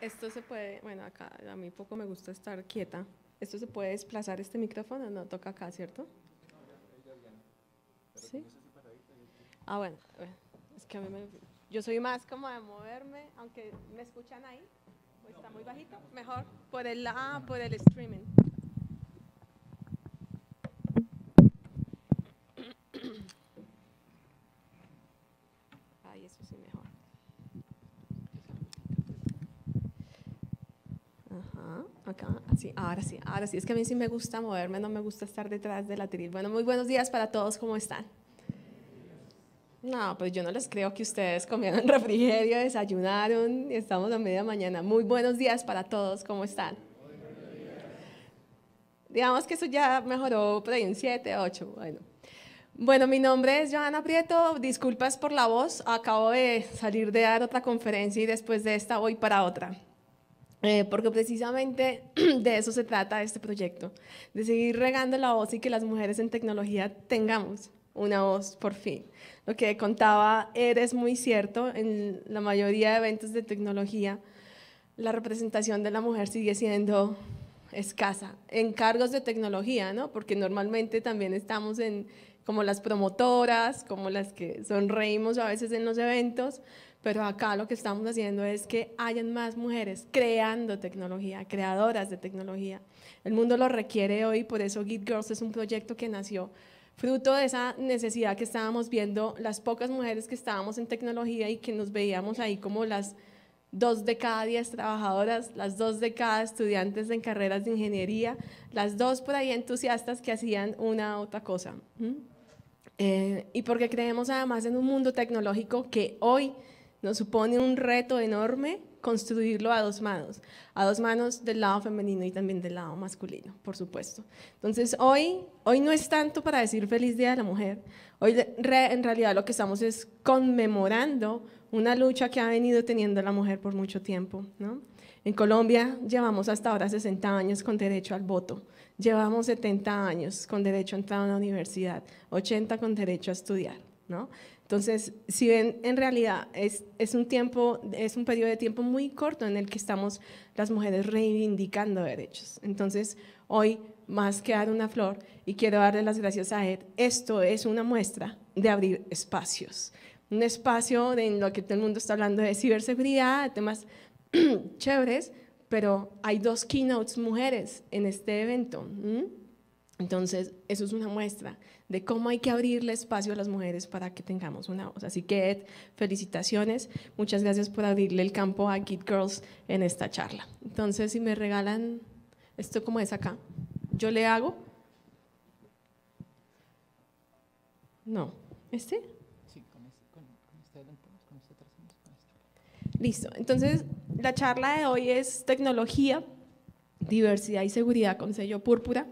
Esto se puede, bueno, acá a mí poco me gusta estar quieta. ¿Esto se puede desplazar este micrófono? No, toca acá, ¿cierto? Sí. Ah, bueno, es que a mí me, yo soy más como de moverme, aunque me escuchan ahí, o pues está muy bajito, mejor por el, ah, por el streaming. acá, así, ahora sí, ahora sí. Es que a mí sí me gusta moverme, no me gusta estar detrás de la tril. Bueno, muy buenos días para todos, ¿cómo están? No, pues yo no les creo que ustedes comieron refrigerio, desayunaron y estamos a media mañana. Muy buenos días para todos, ¿cómo están? Digamos que eso ya mejoró por ahí en 7, bueno. Bueno, mi nombre es Johanna Prieto, disculpas por la voz, acabo de salir de dar otra conferencia y después de esta voy para otra. Eh, porque precisamente de eso se trata este proyecto, de seguir regando la voz y que las mujeres en tecnología tengamos una voz por fin. Lo que contaba eres muy cierto, en la mayoría de eventos de tecnología la representación de la mujer sigue siendo escasa en cargos de tecnología, ¿no? Porque normalmente también estamos en como las promotoras, como las que sonreímos a veces en los eventos, pero acá lo que estamos haciendo es que hayan más mujeres creando tecnología, creadoras de tecnología. El mundo lo requiere hoy, por eso Git Girls es un proyecto que nació fruto de esa necesidad que estábamos viendo, las pocas mujeres que estábamos en tecnología y que nos veíamos ahí como las dos de cada diez trabajadoras, las dos de cada estudiantes en carreras de ingeniería, las dos por ahí entusiastas que hacían una u otra cosa. Eh, y porque creemos además en un mundo tecnológico que hoy nos supone un reto enorme construirlo a dos manos, a dos manos del lado femenino y también del lado masculino, por supuesto. Entonces, hoy, hoy no es tanto para decir feliz Día de la Mujer, hoy en realidad lo que estamos es conmemorando una lucha que ha venido teniendo la mujer por mucho tiempo. ¿no? En Colombia llevamos hasta ahora 60 años con derecho al voto, llevamos 70 años con derecho a entrar a la universidad, 80 con derecho a estudiar. ¿no? Entonces, si ven, en realidad es, un tiempo, es un periodo de tiempo muy corto en el que estamos las mujeres reivindicando derechos. Entonces, hoy, más que dar una flor, y quiero darle las gracias a Ed, esto es una muestra de abrir espacios. Un espacio en lo que todo el mundo está hablando de ciberseguridad, temas chéveres, pero hay dos keynotes mujeres en este evento. Entonces, eso es una muestra de cómo hay que abrirle espacio a las mujeres para que tengamos una voz. Así que, Ed, felicitaciones. Muchas gracias por abrirle el campo a Kid Girls en esta charla. Entonces, si me regalan esto como es acá, yo le hago. No, ¿este? Sí, con este, este, este, este. Listo. Entonces, la charla de hoy es tecnología, diversidad y seguridad con sello púrpura.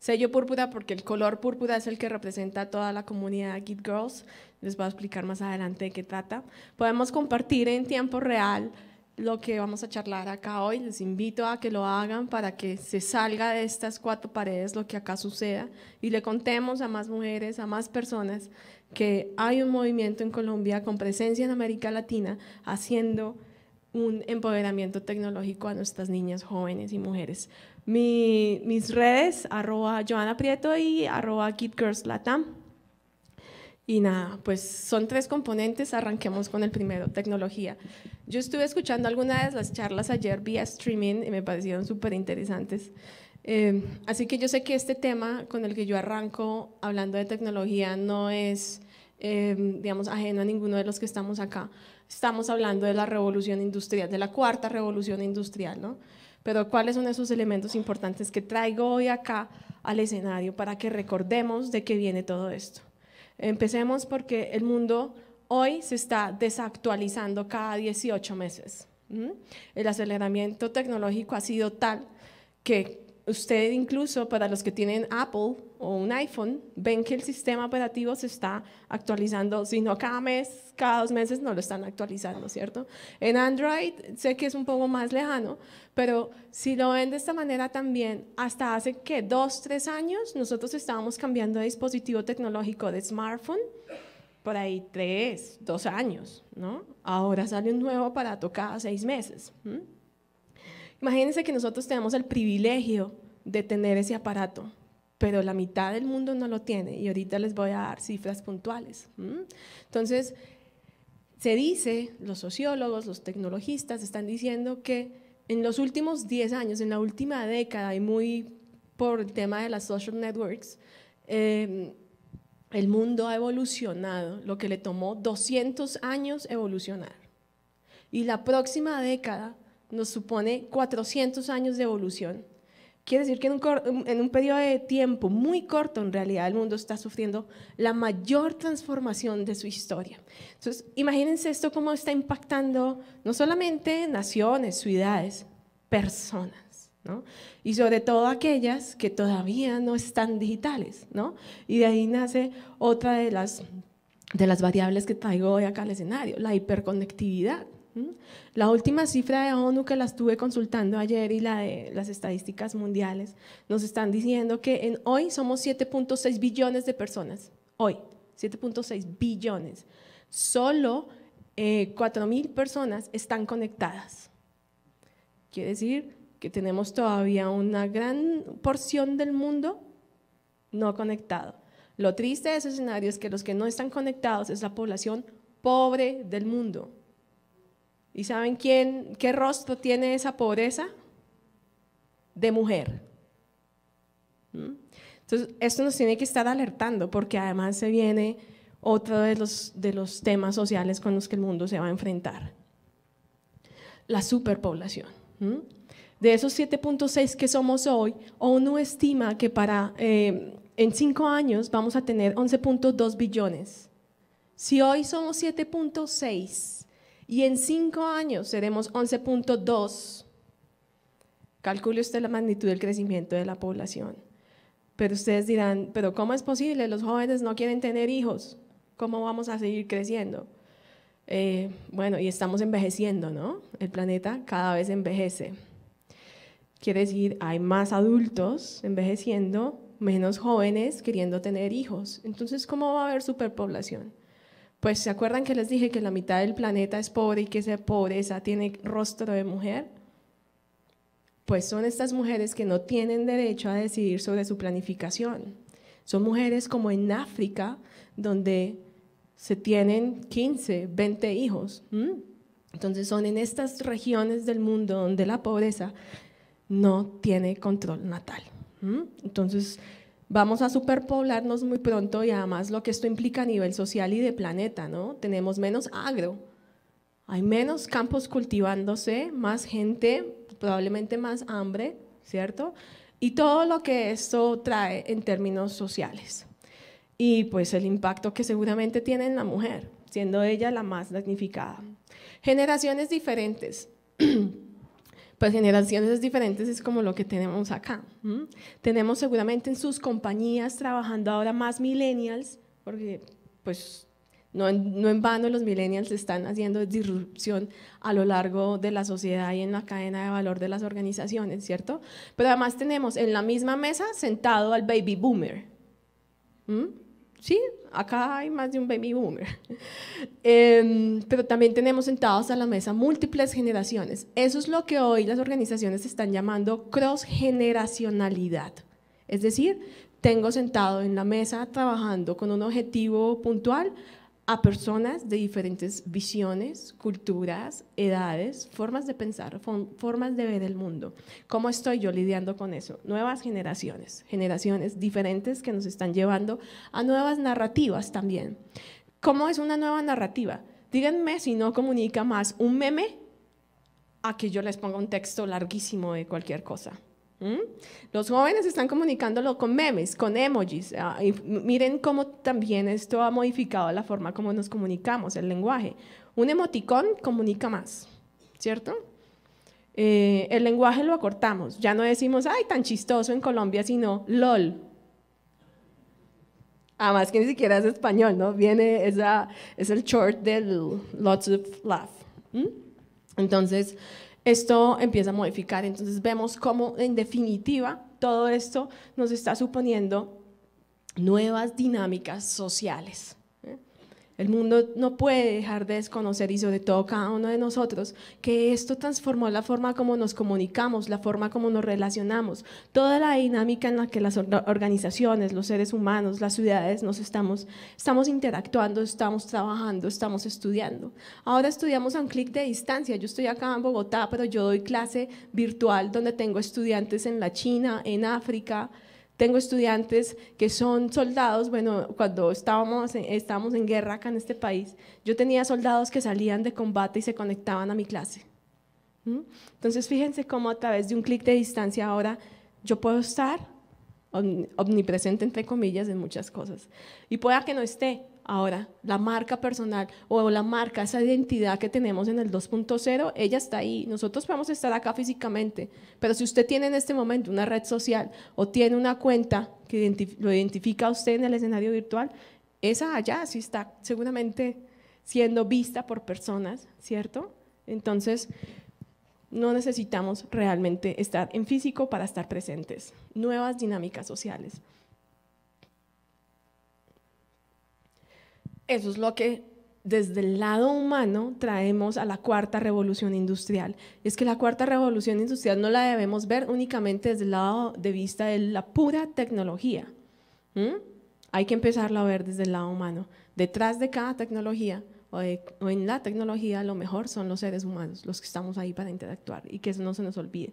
Sello púrpura porque el color púrpura es el que representa a toda la comunidad Git Girls. Les voy a explicar más adelante de qué trata. Podemos compartir en tiempo real lo que vamos a charlar acá hoy. Les invito a que lo hagan para que se salga de estas cuatro paredes lo que acá suceda y le contemos a más mujeres, a más personas que hay un movimiento en Colombia con presencia en América Latina haciendo un empoderamiento tecnológico a nuestras niñas, jóvenes y mujeres. Mi, mis redes, arroba Joana Prieto y arroba KidGirlsLatam. Y nada, pues son tres componentes, arranquemos con el primero, tecnología. Yo estuve escuchando algunas de las charlas ayer vía streaming y me parecieron súper interesantes. Em, así que yo sé que este tema con el que yo arranco hablando de tecnología no es, em, digamos, ajeno a ninguno de los que estamos acá, estamos hablando de la revolución industrial, de la cuarta revolución industrial, ¿no? Pero ¿cuáles son esos elementos importantes que traigo hoy acá al escenario para que recordemos de qué viene todo esto? Empecemos porque el mundo hoy se está desactualizando cada 18 meses. El aceleramiento tecnológico ha sido tal que Usted incluso, para los que tienen Apple o un iPhone, ven que el sistema operativo se está actualizando, sino cada mes, cada dos meses no lo están actualizando, ¿cierto? En Android sé que es un poco más lejano, pero si lo ven de esta manera también, hasta hace que dos, tres años nosotros estábamos cambiando de dispositivo tecnológico de smartphone, por ahí tres, dos años, ¿no? Ahora sale un nuevo aparato cada seis meses. Imagínense que nosotros tenemos el privilegio de tener ese aparato, pero la mitad del mundo no lo tiene y ahorita les voy a dar cifras puntuales. Entonces, se dice, los sociólogos, los tecnologistas están diciendo que en los últimos 10 años, en la última década y muy por el tema de las social networks, em, el mundo ha evolucionado, lo que le tomó 200 años evolucionar. Y la próxima década nos supone 400 años de evolución. Quiere decir que en un, periodo de tiempo muy corto, en realidad, el mundo está sufriendo la mayor transformación de su historia. Entonces, imagínense esto cómo está impactando no solamente naciones, ciudades, personas, ¿no? Y sobre todo aquellas que todavía no están digitales, ¿no? Y de ahí nace otra de las, de las variables que traigo hoy acá al escenario, la hiperconectividad. La última cifra de ONU que la estuve consultando ayer y la de las estadísticas mundiales nos están diciendo que en hoy somos 7.6 billones de personas. Hoy, 7.6 billones. Solo 4.000 eh, personas están conectadas. Quiere decir que tenemos todavía una gran porción del mundo no conectado. Lo triste de ese escenario es que los que no están conectados es la población pobre del mundo ¿Y saben quién, qué rostro tiene esa pobreza? De mujer. ¿Mm? Entonces, esto nos tiene que estar alertando porque además se viene otro de los, de los temas sociales con los que el mundo se va a enfrentar. La superpoblación. De esos 7.6 que somos hoy, ONU estima que para, eh, en cinco años vamos a tener 11.2 billones. Si hoy somos 7.6 y en cinco años seremos 11.2. Calcule usted la magnitud del crecimiento de la población. Pero ustedes dirán, pero ¿cómo es posible? Los jóvenes no quieren tener hijos. ¿Cómo vamos a seguir creciendo? Eh, bueno, y estamos envejeciendo, ¿no? El planeta cada vez envejece. Quiere decir, hay más adultos envejeciendo, menos jóvenes queriendo tener hijos. Entonces, ¿cómo va a haber superpoblación? Pues se acuerdan que les dije que la mitad del planeta es pobre y que esa pobreza tiene rostro de mujer. Pues son estas mujeres que no tienen derecho a decidir sobre su planificación. Son mujeres como en África, donde se tienen 15, 20 hijos. Entonces son en estas regiones del mundo donde la pobreza no tiene control natal. Entonces vamos a superpoblarnos muy pronto y además lo que esto implica a nivel social y de planeta, ¿no? Tenemos menos agro, hay menos campos cultivándose, más gente, probablemente más hambre, ¿cierto? Y todo lo que esto trae en términos sociales. Y pues el impacto que seguramente tiene en la mujer, siendo ella la más damnificada. Generaciones diferentes. pues generaciones diferentes es como lo que tenemos acá. Tenemos seguramente en sus compañías trabajando ahora más millennials, porque pues no en, vano los millennials están haciendo disrupción a lo largo de la sociedad y en la cadena de valor de las organizaciones, ¿cierto? Pero además tenemos en la misma mesa sentado al baby boomer. Sí, acá hay más de un baby boomer. Em, pero también tenemos sentados a la mesa múltiples generaciones. Eso es lo que hoy las organizaciones están llamando cross-generacionalidad. Es decir, tengo sentado en la mesa trabajando con un objetivo puntual a personas de diferentes visiones, culturas, edades, formas de pensar, formas de ver el mundo. ¿Cómo estoy yo lidiando con eso? Nuevas generaciones, generaciones diferentes que nos están llevando a nuevas narrativas también. ¿Cómo es una nueva narrativa? Díganme si no comunica más un meme a que yo les ponga un texto larguísimo de cualquier cosa. ¿Mm? Los jóvenes están comunicándolo con memes, con emojis. Ah, miren cómo también esto ha modificado la forma como nos comunicamos, el lenguaje. Un emoticón comunica más, ¿cierto? Eh, el lenguaje lo acortamos. Ya no decimos, ay, tan chistoso en Colombia, sino LOL. Además que ni siquiera es español, ¿no? Viene, esa, es el short del Lots of Laugh. Entonces, esto empieza a modificar. Entonces vemos cómo en definitiva todo esto nos está suponiendo nuevas dinámicas sociales. El mundo no puede dejar de desconocer y sobre todo cada uno de nosotros que esto transformó la forma como nos comunicamos, la forma como nos relacionamos, toda la dinámica en la que las organizaciones, los seres humanos, las ciudades nos estamos, estamos interactuando, estamos trabajando, estamos estudiando. Ahora estudiamos a un clic de distancia. Yo estoy acá en Bogotá, pero yo doy clase virtual donde tengo estudiantes en la China, en África, tengo estudiantes que son soldados, bueno, cuando estábamos en, en guerra acá en este país, yo tenía soldados que salían de combate y se conectaban a mi clase. ¿Mm? Entonces, fíjense cómo a través de un clic de distancia ahora yo puedo estar omnipresente, entre comillas, en muchas cosas. Y pueda que no esté, Ahora, la marca personal o la marca, esa identidad que tenemos en el 2.0, ella está ahí. Nosotros podemos estar acá físicamente, pero si usted tiene en este momento una red social o tiene una cuenta que lo identifica a usted en el escenario virtual, esa allá sí está seguramente siendo vista por personas, ¿cierto? Entonces, no necesitamos realmente estar en físico para estar presentes. Nuevas dinámicas sociales. Eso es lo que desde el lado humano traemos a la cuarta revolución industrial. es que la cuarta revolución industrial no la debemos ver únicamente desde el lado de vista de la pura tecnología. Hay que empezarla a ver desde el lado humano. Detrás de cada tecnología o, en la tecnología, lo mejor son los seres humanos, los que estamos ahí para interactuar y que eso no se nos olvide.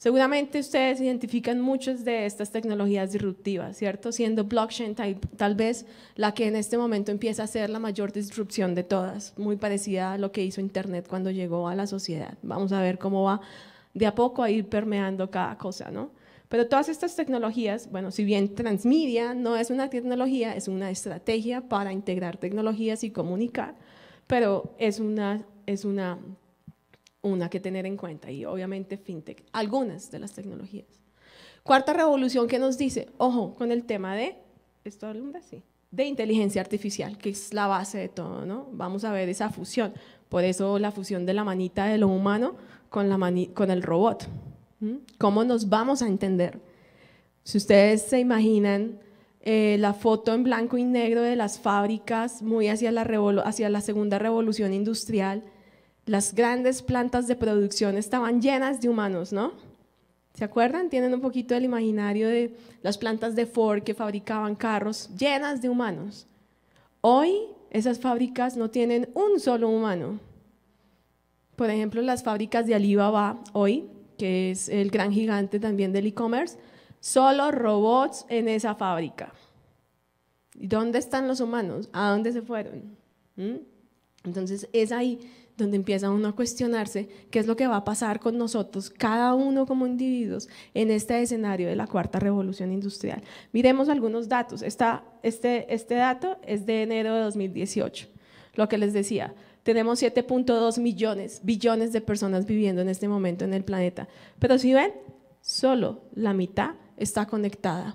Seguramente ustedes identifican muchas de estas tecnologías disruptivas, ¿cierto? Siendo blockchain tal vez la que en este momento empieza a ser la mayor disrupción de todas, muy parecida a lo que hizo Internet cuando llegó a la sociedad. Vamos a ver cómo va de a poco a ir permeando cada cosa, ¿no? Pero todas estas tecnologías, bueno, si bien transmedia no es una tecnología, es una estrategia para integrar tecnologías y comunicar, pero es una, es una una que tener en cuenta y obviamente fintech, algunas de las tecnologías. Cuarta revolución que nos dice, ojo, con el tema de, esto alumbra? sí, de inteligencia artificial, que es la base de todo, ¿no? Vamos a ver esa fusión, por eso la fusión de la manita de lo humano con, la con el robot. ¿Cómo nos vamos a entender? Si ustedes se imaginan eh, la foto en blanco y negro de las fábricas, muy hacia la, hacia la segunda revolución industrial, las grandes plantas de producción estaban llenas de humanos, ¿no? ¿Se acuerdan? Tienen un poquito el imaginario de las plantas de Ford que fabricaban carros llenas de humanos. Hoy esas fábricas no tienen un solo humano. Por ejemplo, las fábricas de Alibaba hoy, que es el gran gigante también del e-commerce, solo robots en esa fábrica. ¿Y dónde están los humanos? ¿A dónde se fueron? ¿Mm? Entonces es ahí donde empieza uno a cuestionarse qué es lo que va a pasar con nosotros, cada uno como individuos, en este escenario de la cuarta revolución industrial. Miremos algunos datos. este, este dato es de enero de 2018. Lo que les decía, tenemos 7.2 millones, billones de personas viviendo en este momento en el planeta. Pero si ven, solo la mitad está conectada.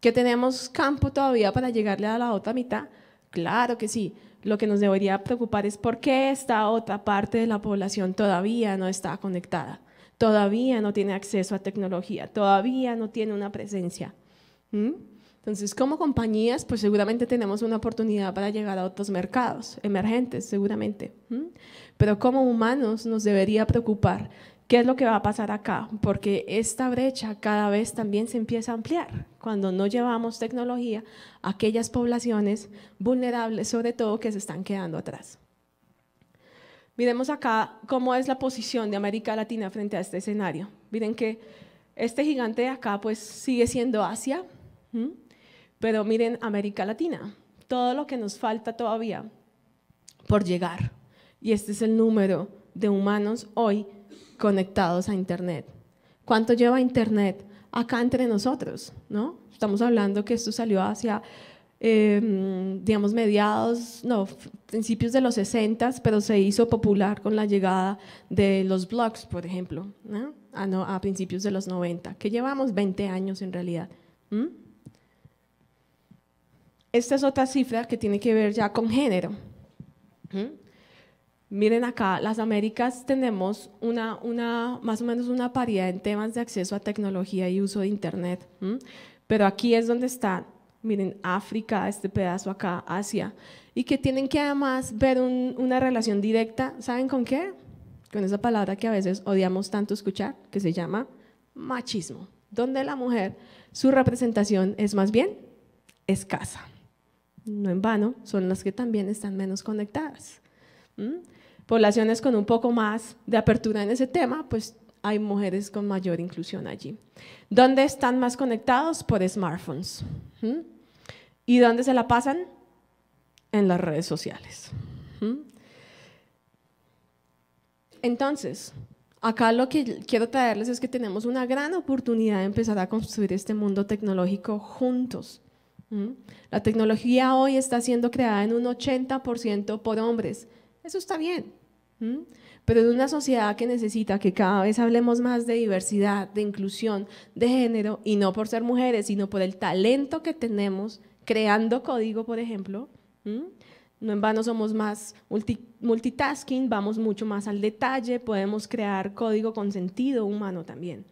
¿Que tenemos campo todavía para llegarle a la otra mitad? Claro que sí, lo que nos debería preocupar es por qué esta otra parte de la población todavía no está conectada, todavía no tiene acceso a tecnología, todavía no tiene una presencia. Entonces, como compañías, pues seguramente tenemos una oportunidad para llegar a otros mercados emergentes, seguramente. Pero como humanos nos debería preocupar ¿Qué es lo que va a pasar acá? Porque esta brecha cada vez también se empieza a ampliar. Cuando no llevamos tecnología, a aquellas poblaciones vulnerables, sobre todo, que se están quedando atrás. Miremos acá cómo es la posición de América Latina frente a este escenario. Miren que este gigante de acá pues sigue siendo Asia, pero miren América Latina, todo lo que nos falta todavía por llegar. Y este es el número de humanos hoy conectados a Internet. ¿Cuánto lleva Internet acá entre nosotros? ¿no? Estamos hablando que esto salió hacia, em, digamos, mediados, no, principios de los 60, pero se hizo popular con la llegada de los blogs, por ejemplo, ¿no? Ah, a, principios de los 90, que llevamos 20 años en realidad. Esta es otra cifra que tiene que ver ya con género. Miren acá, las Américas tenemos una, más o menos una paridad en temas de acceso a tecnología y uso de Internet, pero aquí es donde está, miren, África, este pedazo acá, Asia, y que tienen que además ver una relación directa, ¿saben con qué? Con esa palabra que a veces odiamos tanto escuchar, que se llama machismo, donde la mujer, su representación es más bien escasa. No en vano, son las que también están menos conectadas poblaciones con un poco más de apertura en ese tema, pues hay mujeres con mayor inclusión allí. ¿Dónde están más conectados? Por smartphones. ¿Y dónde se la pasan? En las redes sociales. Entonces, acá lo que quiero traerles es que tenemos una gran oportunidad de empezar a construir este mundo tecnológico juntos. La tecnología hoy está siendo creada en un 80% por hombres. Eso está bien, pero en una sociedad que necesita que cada vez hablemos más de diversidad, de inclusión, de género, y no por ser mujeres, sino por el talento que tenemos creando código, por ejemplo, no en vano somos más multitasking, vamos mucho más al detalle, podemos crear código con sentido humano también.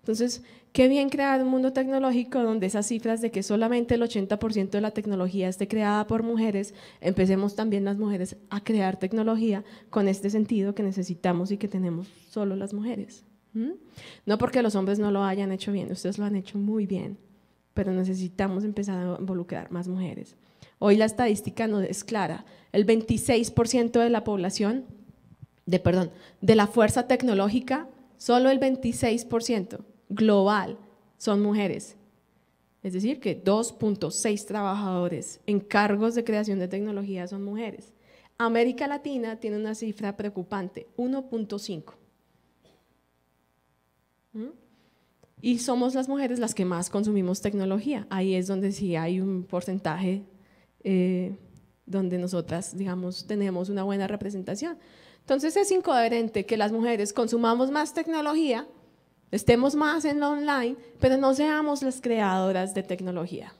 Entonces, qué bien crear un mundo tecnológico donde esas cifras de que solamente el 80% de la tecnología esté creada por mujeres, empecemos también las mujeres a crear tecnología con este sentido que necesitamos y que tenemos solo las mujeres. No porque los hombres no lo hayan hecho bien, ustedes lo han hecho muy bien, pero necesitamos empezar a involucrar más mujeres. Hoy la estadística no es clara, el 26% de la población, de perdón, de la fuerza tecnológica solo el 26% global son mujeres. Es decir, que 2.6 trabajadores en cargos de creación de tecnología son mujeres. América Latina tiene una cifra preocupante, 1.5. ¿Mm? Y somos las mujeres las que más consumimos tecnología. Ahí es donde sí hay un porcentaje eh, donde nosotras, digamos, tenemos una buena representación. Entonces es incoherente que las mujeres consumamos más tecnología, estemos más en lo online, pero no seamos las creadoras de tecnología.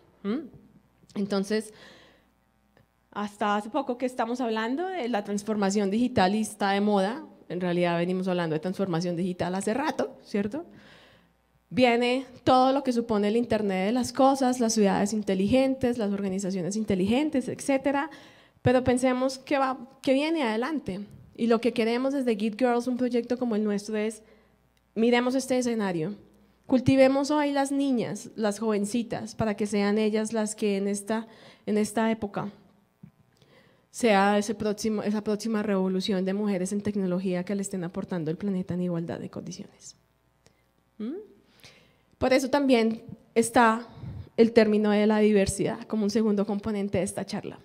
Entonces, hasta hace poco que estamos hablando de la transformación digitalista de moda, en realidad venimos hablando de transformación digital hace rato, ¿cierto? Viene todo lo que supone el Internet de las cosas, las ciudades inteligentes, las organizaciones inteligentes, etcétera. Pero pensemos que va, viene adelante. Y lo que queremos desde Git Girls, un proyecto como el nuestro, es miremos este escenario. Cultivemos hoy las niñas, las jovencitas, para que sean ellas las que en esta, en esta época sea ese próximo, esa próxima revolución de mujeres en tecnología que le estén aportando el planeta en igualdad de condiciones. ¿Mm? Por eso también está el término de la diversidad como un segundo componente de esta charla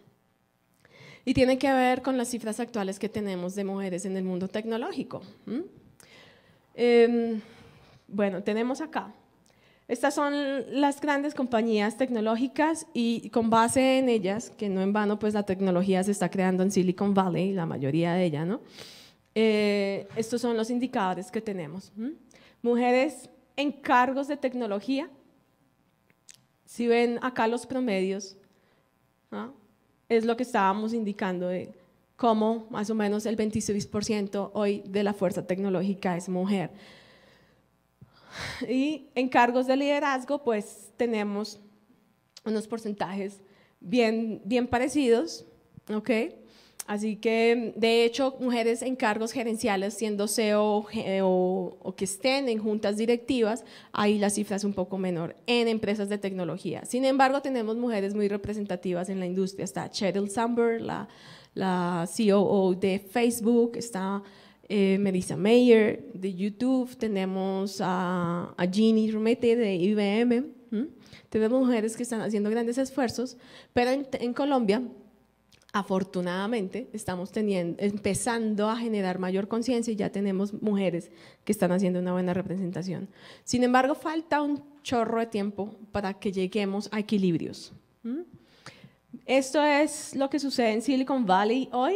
y tiene que ver con las cifras actuales que tenemos de mujeres en el mundo tecnológico. Em, bueno, tenemos acá. Estas son las grandes compañías tecnológicas y con base en ellas, que no en vano, pues la tecnología se está creando en Silicon Valley, la mayoría de ellas, ¿no? Eh, estos son los indicadores que tenemos. Mujeres en cargos de tecnología, si ven acá los promedios, ¿ah? es lo que estábamos indicando de cómo más o menos el 26% hoy de la fuerza tecnológica es mujer. Y en cargos de liderazgo, pues tenemos unos porcentajes bien, bien parecidos, ¿ok? Así que, de hecho, mujeres en cargos gerenciales, siendo CEO e o, que estén en juntas directivas, ahí la cifra es un poco menor en empresas de tecnología. Sin embargo, tenemos mujeres muy representativas en la industria. Está Cheryl Sandberg, la, CEO COO de Facebook, está eh, Melissa Mayer de YouTube, tenemos a, a Ginny Rumete de IBM. Tenemos mujeres que están haciendo grandes esfuerzos, pero en Colombia afortunadamente estamos teniendo, empezando a generar mayor conciencia y ya tenemos mujeres que están haciendo una buena representación. Sin embargo, falta un chorro de tiempo para que lleguemos a equilibrios. ¿Mm? Esto es lo que sucede en Silicon Valley hoy.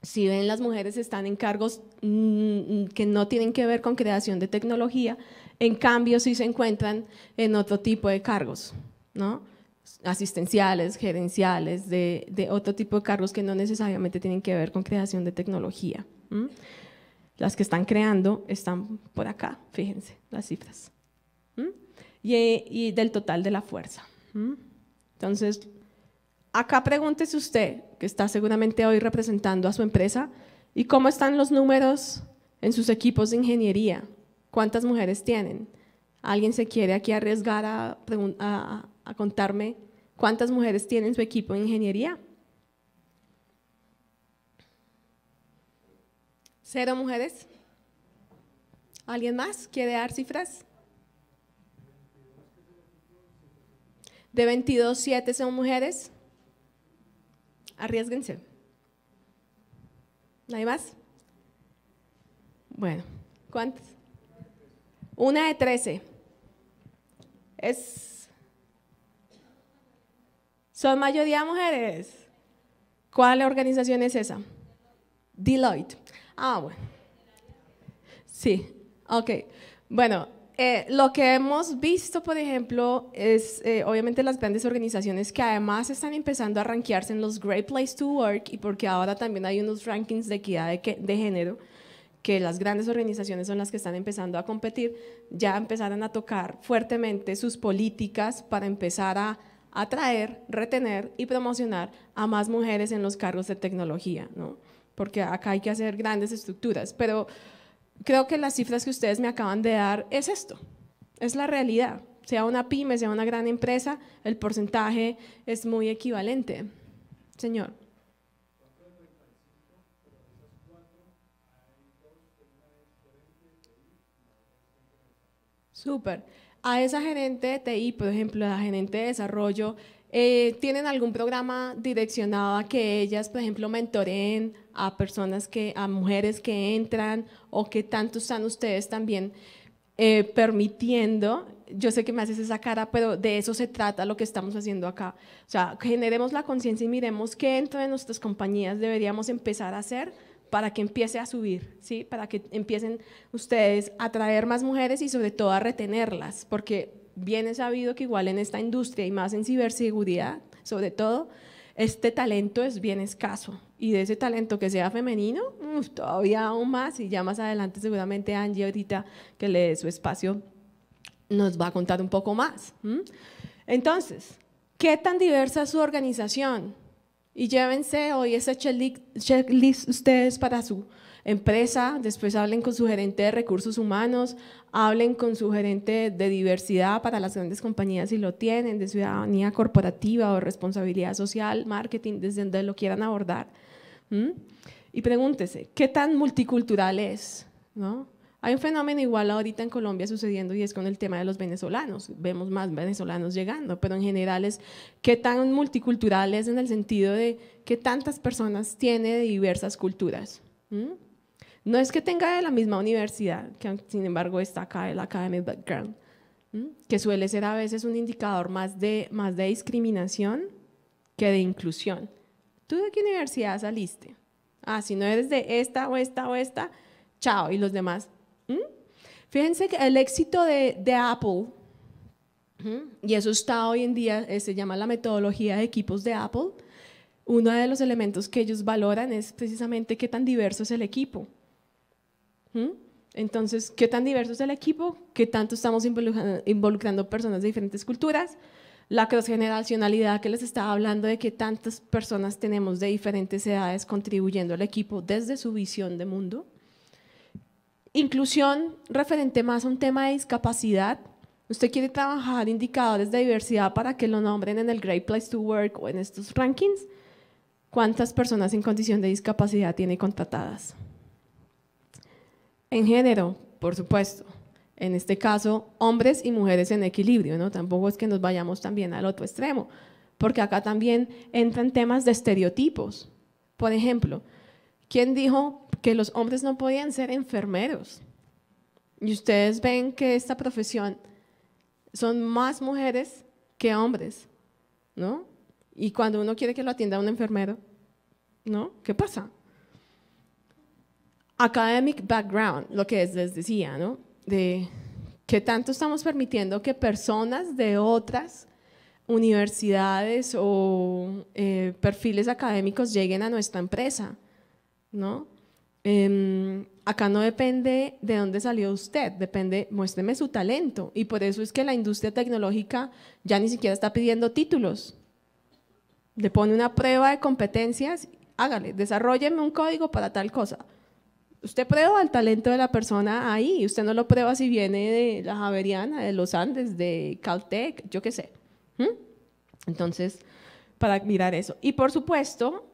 Si ven, las mujeres están en cargos mm, que no tienen que ver con creación de tecnología, en cambio sí se encuentran en otro tipo de cargos, ¿no? asistenciales, gerenciales, de, otro tipo de cargos que no necesariamente tienen que ver con creación de tecnología. Las que están creando están por acá, fíjense las cifras. Y, y, del total de la fuerza. Entonces, acá pregúntese usted, que está seguramente hoy representando a su empresa, ¿y cómo están los números en sus equipos de ingeniería? ¿Cuántas mujeres tienen? ¿Alguien se quiere aquí arriesgar a, a, a contarme cuántas mujeres tienen su equipo de ingeniería. ¿Cero mujeres? ¿Alguien más quiere dar cifras? De 22, 7 son mujeres. Arriesguense. ¿Nadie más? Bueno, ¿cuántas? Una de 13. Es son mayoría mujeres. ¿Cuál organización es esa? Deloitte. Ah, bueno. Sí, ok. Bueno, eh, lo que hemos visto, por ejemplo, es eh, obviamente las grandes organizaciones que además están empezando a rankearse en los Great Place to Work y porque ahora también hay unos rankings de equidad de género, que las grandes organizaciones son las que están empezando a competir, ya empezaron a tocar fuertemente sus políticas para empezar a atraer, retener y promocionar a más mujeres en los cargos de tecnología, ¿no? porque acá hay que hacer grandes estructuras, pero creo que las cifras que ustedes me acaban de dar es esto, es la realidad, sea una pyme, sea una gran empresa, el porcentaje es muy equivalente. Señor. Súper a esa gerente de TI, por ejemplo, a la gerente de desarrollo, eh, ¿tienen algún programa direccionado a que ellas, por ejemplo, mentoren a personas que, a mujeres que entran o que tanto están ustedes también eh, permitiendo? Yo sé que me haces esa cara, pero de eso se trata lo que estamos haciendo acá. O sea, generemos la conciencia y miremos qué dentro de nuestras compañías deberíamos empezar a hacer para que empiece a subir, ¿sí? para que empiecen ustedes a traer más mujeres y sobre todo a retenerlas, porque bien es sabido que igual en esta industria y más en ciberseguridad, sobre todo, este talento es bien escaso. Y de ese talento que sea femenino, todavía aún más, y ya más adelante seguramente Angie ahorita que le dé su espacio nos va a contar un poco más. Entonces, ¿qué tan diversa es su organización? Y llévense hoy ese checklist ustedes para su empresa, después hablen con su gerente de recursos humanos, hablen con su gerente de diversidad para las grandes compañías si lo tienen, de ciudadanía corporativa o responsabilidad social, marketing, desde donde lo quieran abordar. Y pregúntese, ¿qué tan multicultural es? ¿No? Hay un fenómeno igual ahorita en Colombia sucediendo y es con el tema de los venezolanos. Vemos más venezolanos llegando, pero en general es qué tan multicultural es en el sentido de qué tantas personas tiene de diversas culturas. No es que tenga de la misma universidad, que sin embargo está acá el academic background, que suele ser a veces un indicador más de, más de discriminación que de inclusión. ¿Tú de qué universidad saliste? Ah, si no eres de esta o esta o esta, chao, y los demás Fíjense que el éxito de, Apple, y eso está hoy en día, eh, se llama la metodología de equipos de Apple, uno de los elementos que ellos valoran es precisamente qué tan diverso es el equipo. ¿Mm? Entonces, ¿qué tan diverso es el equipo? ¿Qué tanto estamos involucrando, personas de diferentes culturas? La crossgeneracionalidad que les estaba hablando de qué tantas personas tenemos de diferentes edades contribuyendo al equipo desde su visión de mundo. Inclusión referente más a un tema de discapacidad. Usted quiere trabajar indicadores de diversidad para que lo nombren en el Great Place to Work o en estos rankings. ¿Cuántas personas en condición de discapacidad tiene contratadas? En género, por supuesto. En este caso, hombres y mujeres en equilibrio, ¿no? Tampoco es que nos vayamos también al otro extremo, porque acá también entran temas de estereotipos. Por ejemplo, ¿quién dijo que los hombres no podían ser enfermeros. Y ustedes ven que esta profesión son más mujeres que hombres, ¿no? Y cuando uno quiere que lo atienda un enfermero, ¿no? ¿Qué pasa? Academic background, lo que les decía, ¿no? De que tanto estamos permitiendo que personas de otras universidades o eh, perfiles académicos lleguen a nuestra empresa, ¿no? Em, acá no depende de dónde salió usted, depende, muéstreme su talento. Y por eso es que la industria tecnológica ya ni siquiera está pidiendo títulos. Le pone una prueba de competencias, hágale, desarrolleme un código para tal cosa. Usted prueba el talento de la persona ahí, usted no lo prueba si viene de la Javeriana, de los Andes, de Caltech, yo qué sé. Entonces, para mirar eso. Y por supuesto,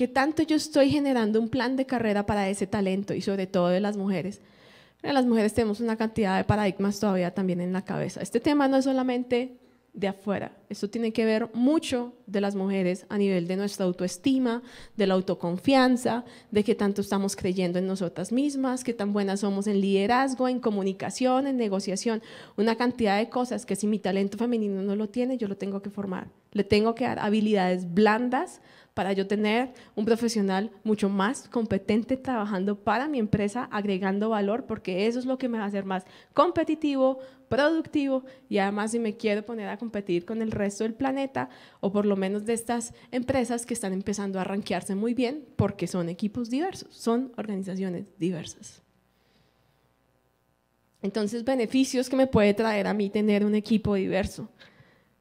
¿Qué tanto yo estoy generando un plan de carrera para ese talento y sobre todo de las mujeres? Las mujeres tenemos una cantidad de paradigmas todavía también en la cabeza. Este tema no es solamente de afuera. Esto tiene que ver mucho de las mujeres a nivel de nuestra autoestima, de la autoconfianza, de qué tanto estamos creyendo en nosotras mismas, qué tan buenas somos en liderazgo, en comunicación, en negociación, una cantidad de cosas que si mi talento femenino no lo tiene, yo lo tengo que formar. Le tengo que dar habilidades blandas para yo tener un profesional mucho más competente trabajando para mi empresa, agregando valor, porque eso es lo que me va a hacer más competitivo, productivo y además si me quiero poner a competir con el resto del planeta o por lo menos de estas empresas que están empezando a arranquearse muy bien porque son equipos diversos, son organizaciones diversas. Entonces, beneficios que me puede traer a mí tener un equipo diverso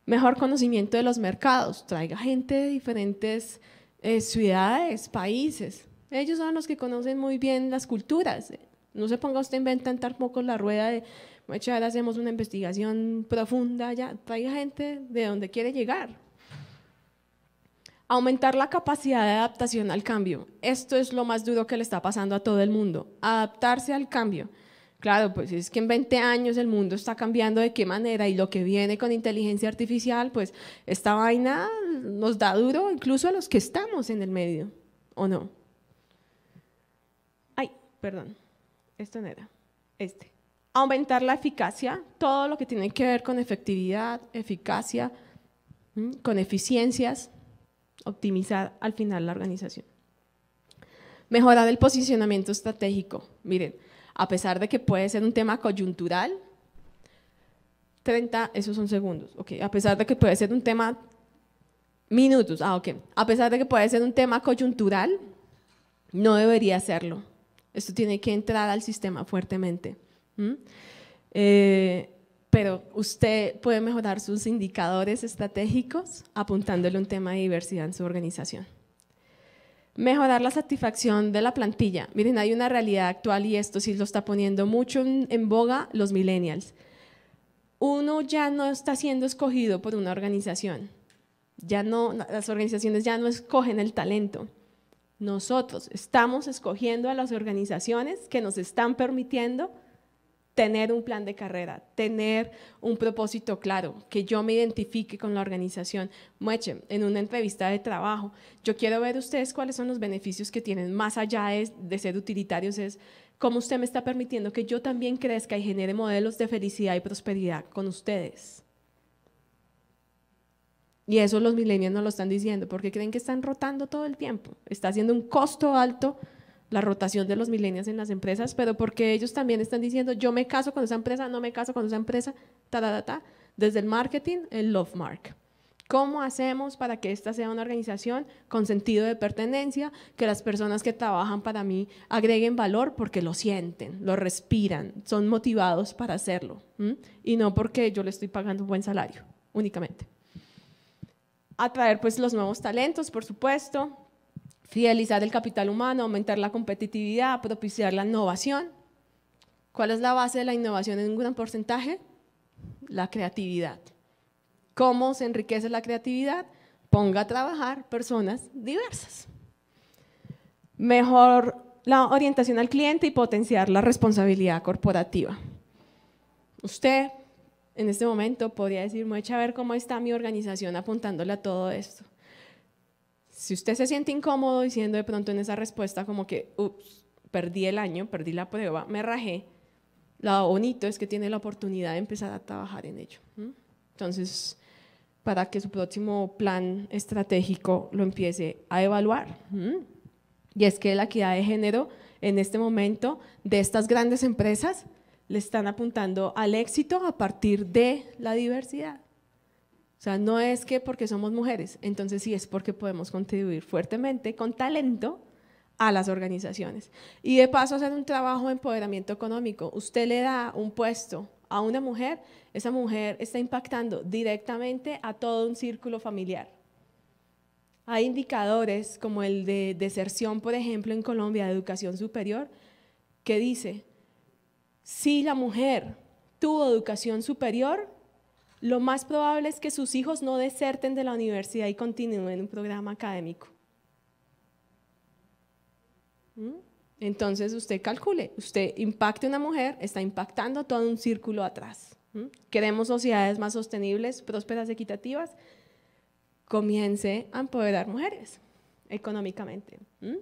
mejor conocimiento de los mercados, traiga gente de diferentes eh, ciudades, países. Ellos son los que conocen muy bien las culturas. No se ponga usted a inventar tampoco la rueda de, muchas ahora hacemos una investigación profunda, ya traiga gente de donde quiere llegar. Aumentar la capacidad de adaptación al cambio. Esto es lo más duro que le está pasando a todo el mundo, adaptarse al cambio. Claro, pues es que en 20 años el mundo está cambiando de qué manera y lo que viene con inteligencia artificial, pues esta vaina nos da duro incluso a los que estamos en el medio, ¿o no? Ay, perdón, esto no era, este. Aumentar la eficacia, todo lo que tiene que ver con efectividad, eficacia, con eficiencias, optimizar al final la organización. Mejorar el posicionamiento estratégico. Miren, a pesar de que puede ser un tema coyuntural, 30, esos son segundos, a pesar de que puede ser un tema, minutos, ah, a pesar de que puede ser un tema coyuntural, no debería serlo. Esto tiene que entrar al sistema fuertemente. Eh, pero usted puede mejorar sus indicadores estratégicos apuntándole un tema de diversidad en su organización. Mejorar la satisfacción de la plantilla. Miren, hay una realidad actual y esto sí lo está poniendo mucho en, boga los millennials. Uno ya no está siendo escogido por una organización. Ya no, las organizaciones ya no escogen el talento. Nosotros estamos escogiendo a las organizaciones que nos están permitiendo tener un plan de carrera, tener un propósito claro, que yo me identifique con la organización. Mueche, en una entrevista de trabajo, yo quiero ver ustedes cuáles son los beneficios que tienen más allá de, ser utilitarios, es cómo usted me está permitiendo que yo también crezca y genere modelos de felicidad y prosperidad con ustedes. Y eso los millennials no lo están diciendo, porque creen que están rotando todo el tiempo. Está haciendo un costo alto la rotación de los millennials en las empresas, pero porque ellos también están diciendo, yo me caso con esa empresa, no me caso con esa empresa, ta, ta, ta, desde el marketing, el love mark. ¿Cómo hacemos para que esta sea una organización con sentido de pertenencia, que las personas que trabajan para mí agreguen valor porque lo sienten, lo respiran, son motivados para hacerlo y no porque yo le estoy pagando un buen salario únicamente? Atraer pues los nuevos talentos, por supuesto, fidelizar el capital humano, aumentar la competitividad, propiciar la innovación. ¿Cuál es la base de la innovación en un gran porcentaje? La creatividad. ¿Cómo se enriquece la creatividad? Ponga a trabajar personas diversas. Mejor la orientación al cliente y potenciar la responsabilidad corporativa. Usted en este momento podría decir, echa a ver cómo está mi organización apuntándole a todo esto si usted se siente incómodo diciendo de pronto en esa respuesta como que, perdí el año, perdí la prueba, me rajé, lo bonito es que tiene la oportunidad de empezar a trabajar en ello. Entonces, para que su próximo plan estratégico lo empiece a evaluar. Y es que la equidad de género en este momento de estas grandes empresas le están apuntando al éxito a partir de la diversidad. O sea, no es que porque somos mujeres, entonces sí es porque podemos contribuir fuertemente con talento a las organizaciones. Y de paso hacer un trabajo de empoderamiento económico. Usted le da un puesto a una mujer, esa mujer está impactando directamente a todo un círculo familiar. Hay indicadores como el de deserción, por ejemplo, en Colombia de educación superior, que dice, si la mujer tuvo educación superior, lo más probable es que sus hijos no deserten de la universidad y continúen un programa académico. ¿Mm? Entonces usted calcule, usted impacte a una mujer, está impactando todo un círculo atrás. ¿Mm? Queremos sociedades más sostenibles, prósperas, equitativas. Comience a empoderar mujeres económicamente. ¿Mm?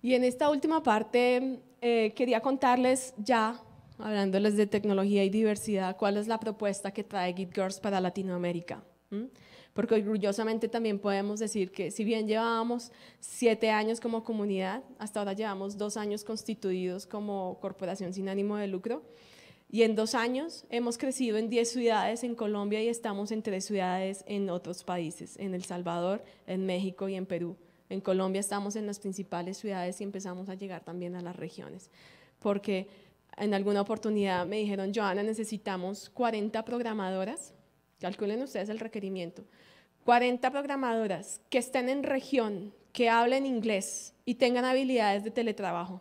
Y en esta última parte eh, quería contarles ya hablándoles de tecnología y diversidad, ¿cuál es la propuesta que trae Git Girls para Latinoamérica? ¿Mm? Porque orgullosamente también podemos decir que si bien llevábamos siete años como comunidad, hasta ahora llevamos dos años constituidos como corporación sin ánimo de lucro, y en dos años hemos crecido en diez ciudades en Colombia y estamos en tres ciudades en otros países, en El Salvador, en México y en Perú. En Colombia estamos en las principales ciudades y empezamos a llegar también a las regiones, porque en alguna oportunidad me dijeron, Joana, necesitamos 40 programadoras, calculen ustedes el requerimiento, 40 programadoras que estén en región, que hablen inglés y tengan habilidades de teletrabajo.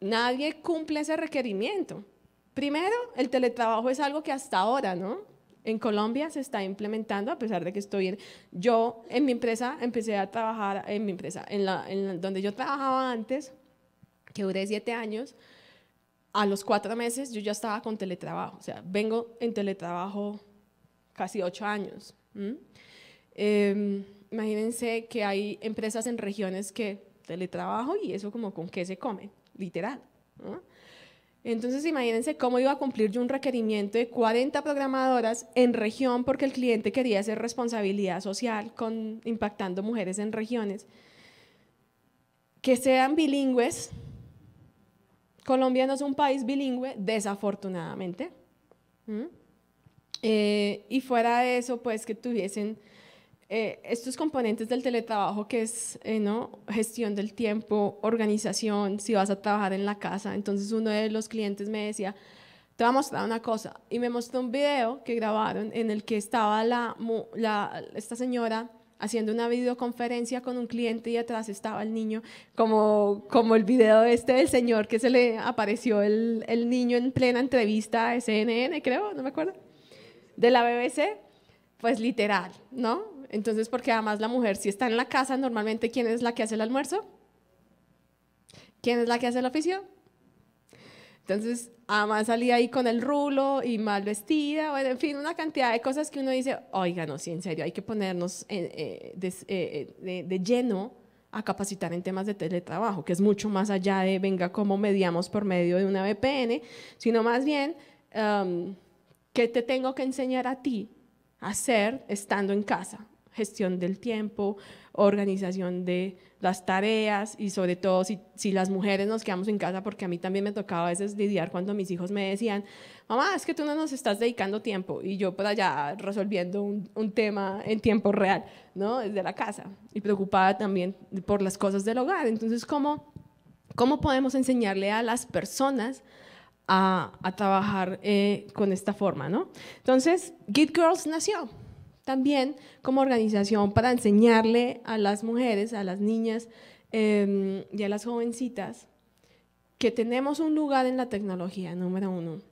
Nadie cumple ese requerimiento. Primero, el teletrabajo es algo que hasta ahora, ¿no? En Colombia se está implementando, a pesar de que estoy en... Yo en mi empresa empecé a trabajar, en mi empresa, en la, en donde yo trabajaba antes, que duré siete años, a los cuatro meses yo ya estaba con teletrabajo. O sea, vengo en teletrabajo casi ocho años. Em, imagínense que hay empresas en regiones que teletrabajo y eso como con qué se come, literal. ¿no? Entonces, imagínense cómo iba a cumplir yo un requerimiento de 40 programadoras en región porque el cliente quería hacer responsabilidad social con impactando mujeres en regiones. Que sean bilingües. Colombia no es un país bilingüe, desafortunadamente. ¿Mm? Eh, y fuera de eso, pues que tuviesen eh, estos componentes del teletrabajo que es eh, ¿no? gestión del tiempo, organización, si vas a trabajar en la casa. Entonces uno de los clientes me decía, te voy a mostrar una cosa. Y me mostró un video que grabaron en el que estaba la, esta señora haciendo una videoconferencia con un cliente y atrás estaba el niño, como, como el video este del señor que se le apareció el, el niño en plena entrevista de CNN, creo, no me acuerdo, de la BBC, pues literal, ¿no? Entonces, porque además la mujer, si está en la casa, normalmente, ¿quién es la que hace el almuerzo? ¿Quién es la que hace el oficio? Entonces, además salía ahí con el rulo y mal vestida, bueno, en fin, una cantidad de cosas que uno dice, oiga, no, si en serio, hay que ponernos eh, eh, eh, de, lleno a capacitar en temas de teletrabajo, que es mucho más allá de, venga, cómo mediamos por medio de una VPN, sino más bien, ¿qué te tengo que enseñar a ti a hacer estando en casa? gestión del tiempo, organización de las tareas y sobre todo si, las mujeres nos quedamos en casa, porque a mí también me tocaba a veces lidiar cuando mis hijos me decían, mamá, es que tú no nos estás dedicando tiempo y yo por allá resolviendo un, tema en tiempo real, ¿no? Desde la casa y preocupada también por las cosas del hogar. Entonces, ¿cómo, cómo podemos enseñarle a las personas? A, trabajar eh, con esta forma, ¿no? Entonces, Git Girls nació también como organización para enseñarle a las mujeres, a las niñas em, y a las jovencitas que tenemos un lugar en la tecnología, número uno,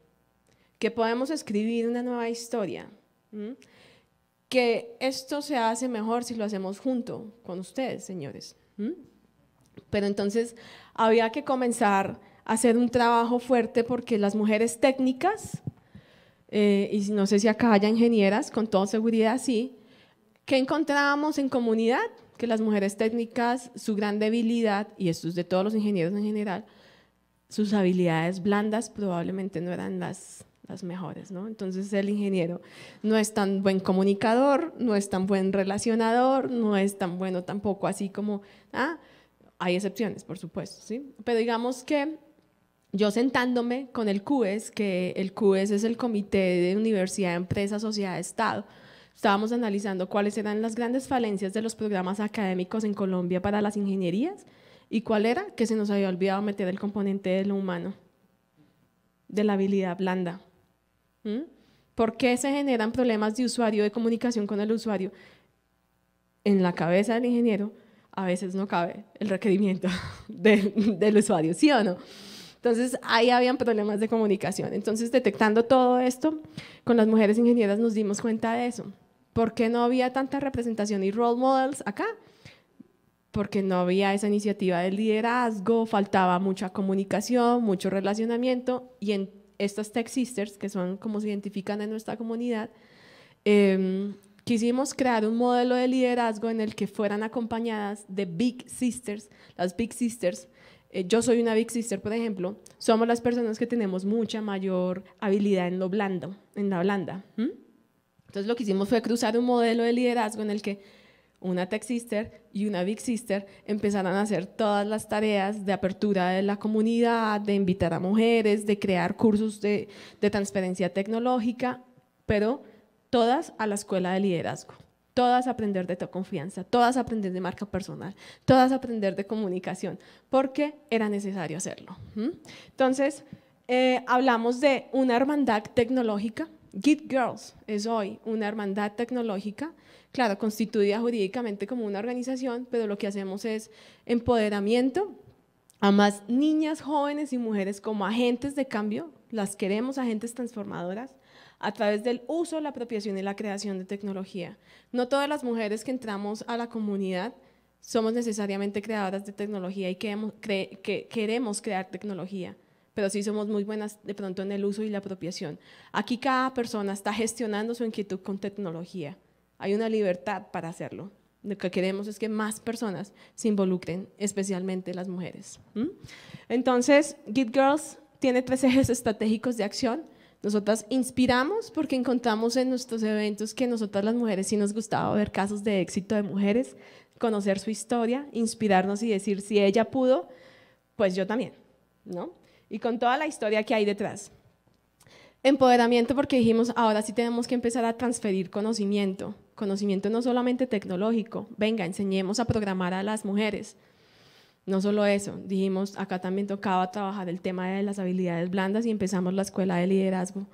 que podemos escribir una nueva historia, que esto se hace mejor si lo hacemos junto con ustedes, señores. Pero entonces había que comenzar a hacer un trabajo fuerte porque las mujeres técnicas eh, y no sé si acá haya ingenieras, con toda seguridad sí, ¿qué encontrábamos en comunidad? Que las mujeres técnicas, su gran debilidad, y esto es de todos los ingenieros en general, sus habilidades blandas probablemente no eran las, las mejores, ¿no? Entonces el ingeniero no es tan buen comunicador, no es tan buen relacionador, no es tan bueno tampoco así como, ah, hay excepciones, por supuesto, ¿sí? Pero digamos que yo sentándome con el CUES, que el CUES es el Comité de Universidad, Empresa, Sociedad, Estado, estábamos analizando cuáles eran las grandes falencias de los programas académicos en Colombia para las ingenierías y cuál era que se nos había olvidado meter el componente de lo humano, de la habilidad blanda. ¿Mm? ¿Por qué se generan problemas de usuario, de comunicación con el usuario? En la cabeza del ingeniero a veces no cabe el requerimiento del usuario, ¿sí o no? Entonces ahí habían problemas de comunicación. Entonces detectando todo esto, con las mujeres ingenieras nos dimos cuenta de eso. ¿Por qué no había tanta representación y role models acá? Porque no había esa iniciativa de liderazgo, faltaba mucha comunicación, mucho relacionamiento y en estas tech sisters, que son como se identifican en nuestra comunidad, em, quisimos crear un modelo de liderazgo en el que fueran acompañadas de Big Sisters. Las Big Sisters eh, yo soy una Big Sister, por ejemplo, somos las personas que tenemos mucha mayor habilidad en lo blando, en la blanda. Entonces lo que hicimos fue cruzar un modelo de liderazgo en el que una Tech Sister y una Big Sister empezaron a hacer todas las tareas de apertura de la comunidad, de invitar a mujeres, de crear cursos de, de transferencia tecnológica, pero todas a la escuela de liderazgo todas aprender de tu confianza, todas aprender de marca personal, todas aprender de comunicación, porque era necesario hacerlo. Entonces, eh, hablamos de una hermandad tecnológica. Git Girls es hoy una hermandad tecnológica, claro, constituida jurídicamente como una organización, pero lo que hacemos es empoderamiento a más niñas, jóvenes y mujeres como agentes de cambio, las queremos agentes transformadoras, a través del uso, la apropiación y la creación de tecnología. No todas las mujeres que entramos a la comunidad somos necesariamente creadoras de tecnología y queremos, que queremos crear tecnología, pero sí somos muy buenas de pronto en el uso y la apropiación. Aquí cada persona está gestionando su inquietud con tecnología. Hay una libertad para hacerlo. Lo que queremos es que más personas se involucren, especialmente las mujeres. Entonces, Git Girls tiene tres ejes estratégicos de acción nosotras inspiramos porque encontramos en nuestros eventos que nosotras las mujeres sí nos gustaba ver casos de éxito de mujeres, conocer su historia, inspirarnos y decir, si ella pudo, pues yo también, ¿no? Y con toda la historia que hay detrás. Empoderamiento porque dijimos, ahora sí tenemos que empezar a transferir conocimiento, conocimiento no solamente tecnológico, venga, enseñemos a programar a las mujeres, no solo eso, dijimos, acá también tocaba trabajar el tema de las habilidades blandas y empezamos la escuela de liderazgo.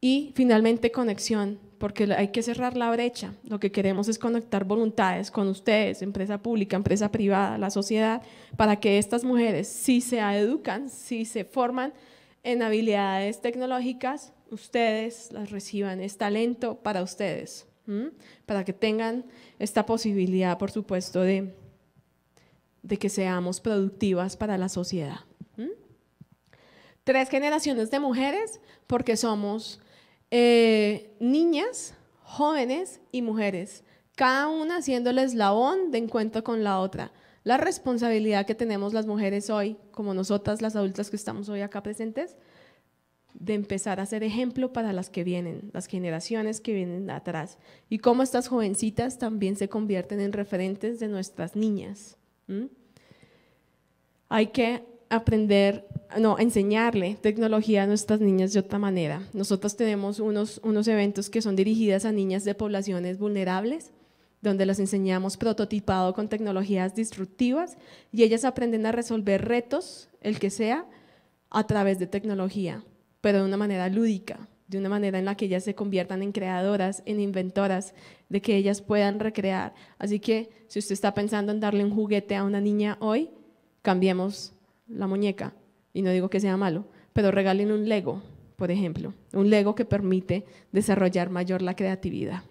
Y finalmente conexión, porque hay que cerrar la brecha. Lo que queremos es conectar voluntades con ustedes, empresa pública, empresa privada, la sociedad, para que estas mujeres, si se educan, si se forman en habilidades tecnológicas, ustedes las reciban. Es talento para ustedes, para que tengan esta posibilidad, por supuesto, de de que seamos productivas para la sociedad. Tres generaciones de mujeres porque somos eh, niñas, jóvenes y mujeres, cada una haciendo el eslabón de encuentro con la otra. La responsabilidad que tenemos las mujeres hoy, como nosotras las adultas que estamos hoy acá presentes, de empezar a ser ejemplo para las que vienen, las generaciones que vienen atrás, y cómo estas jovencitas también se convierten en referentes de nuestras niñas. ¿Mm? Hay que aprender, no, enseñarle tecnología a nuestras niñas de otra manera. Nosotros tenemos unos, unos eventos que son dirigidos a niñas de poblaciones vulnerables, donde las enseñamos prototipado con tecnologías disruptivas y ellas aprenden a resolver retos, el que sea, a través de tecnología, pero de una manera lúdica, de una manera en la que ellas se conviertan en creadoras, en inventoras, de que ellas puedan recrear. Así que si usted está pensando en darle un juguete a una niña hoy, cambiemos la muñeca. Y no digo que sea malo, pero regalen un Lego, por ejemplo. Un Lego que permite desarrollar mayor la creatividad.